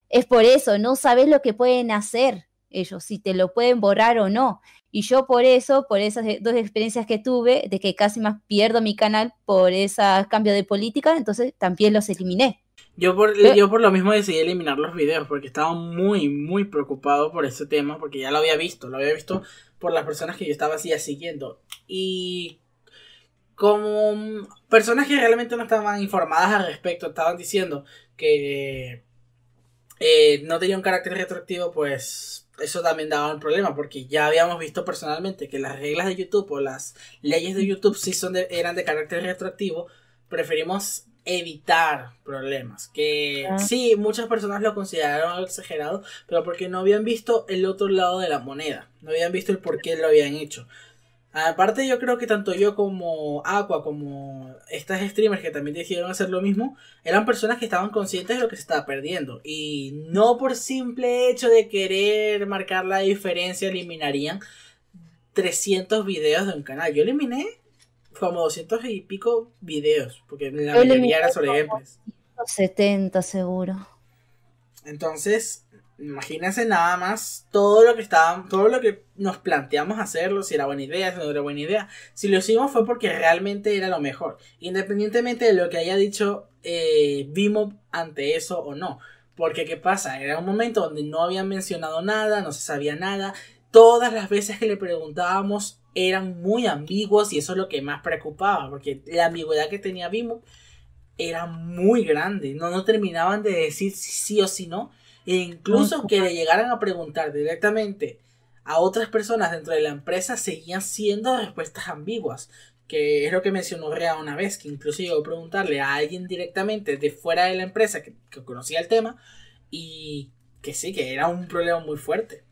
Speaker 2: Es por eso, no sabes lo que pueden hacer ellos, si te lo pueden borrar o no. Y yo por eso, por esas dos experiencias que tuve, de que casi más pierdo mi canal por ese cambio de política, entonces también los eliminé.
Speaker 1: Yo por, yo por lo mismo decidí eliminar los videos, porque estaba muy, muy preocupado por ese tema, porque ya lo había visto, lo había visto por las personas que yo estaba así siguiendo. Y como personas que realmente no estaban informadas al respecto, estaban diciendo que eh, no tenía un carácter retroactivo, pues eso también daba un problema, porque ya habíamos visto personalmente que las reglas de YouTube o las leyes de YouTube sí son eran de carácter retroactivo. Preferimos evitar problemas. Que ah. sí, muchas personas lo consideraron exagerado, pero porque no habían visto el otro lado de la moneda, no habían visto el por qué lo habían hecho. Aparte, yo creo que tanto yo como Aqua, como estas streamers que también decidieron hacer lo mismo, eran personas que estaban conscientes de lo que se estaba perdiendo. Y no por simple hecho de querer marcar la diferencia eliminarían 300 videos de un canal. Yo eliminé como 200 y pico videos, porque la mayoría era sobre gameplays.
Speaker 2: 70 seguro.
Speaker 1: Entonces, imagínense nada más todo lo que estaban. todo lo que nos planteamos hacerlo, si era buena idea, si no era buena idea. Si lo hicimos fue porque realmente era lo mejor, independientemente de lo que haya dicho eh, Vimos ante eso o no. Porque, ¿qué pasa? Era un momento donde no habían mencionado nada, no se sabía nada. Todas las veces que le preguntábamos eran muy ambiguos y eso es lo que más preocupaba, porque la ambigüedad que tenía Vimo era muy grande, no, no terminaban de decir si sí o si no, e incluso que le llegaran a preguntar directamente a otras personas dentro de la empresa seguían siendo respuestas ambiguas, que es lo que mencionó Rea una vez, que incluso llegó a preguntarle a alguien directamente de fuera de la empresa que conocía el tema y que sí, que era un problema muy fuerte.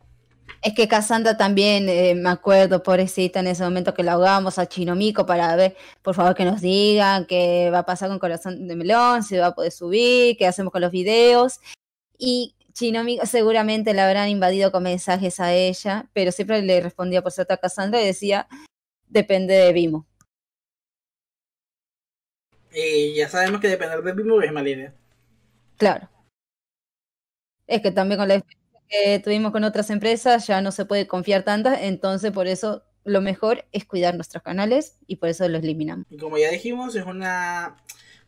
Speaker 2: Es que Cassandra también, eh, me acuerdo, pobrecita, en ese momento que la ahogábamos a Chinomico para ver, por favor, que nos digan qué va a pasar con Corazón de Melón, si va a poder subir, qué hacemos con los videos. Y Chinomico seguramente la habrán invadido con mensajes a ella, pero siempre le respondía por cierto a Cassandra y decía, depende de Vimo. Y ya sabemos que depender de Vimo es mala idea. Claro. Es que también con la eh, tuvimos con otras empresas ya no se puede confiar tantas, entonces por eso lo mejor es cuidar nuestros canales y por eso los eliminamos.
Speaker 1: Y como ya dijimos, es una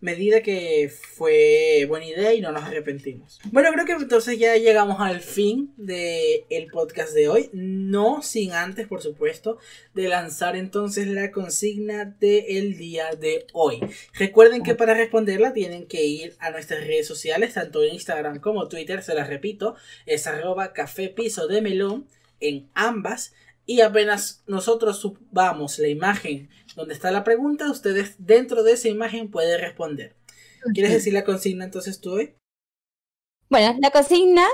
Speaker 1: medida que fue buena idea y no nos arrepentimos.
Speaker 2: Bueno, creo que entonces ya
Speaker 1: llegamos al fin del el podcast de hoy. No sin antes, por supuesto, de lanzar entonces la consigna del el día de hoy. Recuerden que para responderla tienen que ir a nuestras redes sociales, tanto en Instagram como Twitter, se las repito, es arroba café piso de melón en ambas. Y apenas nosotros subamos la imagen donde está la pregunta, ustedes dentro de esa imagen pueden responder. ¿Quieres decir la consigna entonces tú hoy?
Speaker 2: Bueno, la consigna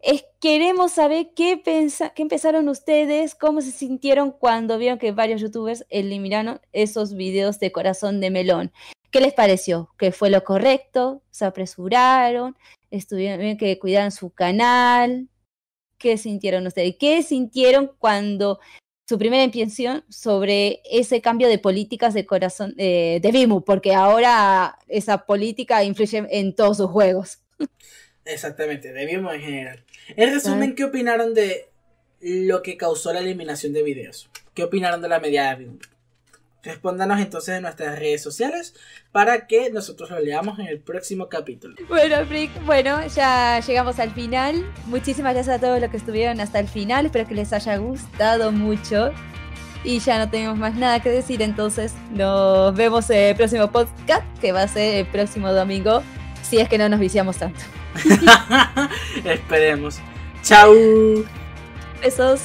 Speaker 2: es queremos saber qué, qué pensaron ustedes, cómo se sintieron cuando vieron que varios youtubers eliminaron esos videos de corazón de melón. ¿Qué les pareció? ¿Qué fue lo correcto? ¿Se apresuraron? ¿Estuvieron bien que cuidaran su canal? ¿Qué sintieron ustedes? ¿Qué sintieron cuando su primera impresión sobre ese cambio de políticas de corazón eh, de Bimu, porque ahora esa política influye en todos sus juegos.
Speaker 1: Exactamente, de Bimu en general. En resumen, ¿qué opinaron de lo que causó la eliminación de videos? ¿Qué opinaron de la medida de Bimu? Respóndanos entonces en nuestras redes sociales para que nosotros lo leamos en el próximo capítulo.
Speaker 2: Bueno, bueno, ya llegamos al final. Muchísimas gracias a todos los que estuvieron hasta el final. Espero que les haya gustado mucho. Y ya no tenemos más nada que decir, entonces nos vemos en el próximo podcast, que va a ser el próximo domingo, si es que no nos viciamos tanto.
Speaker 1: Esperemos. Chau.
Speaker 2: Besos.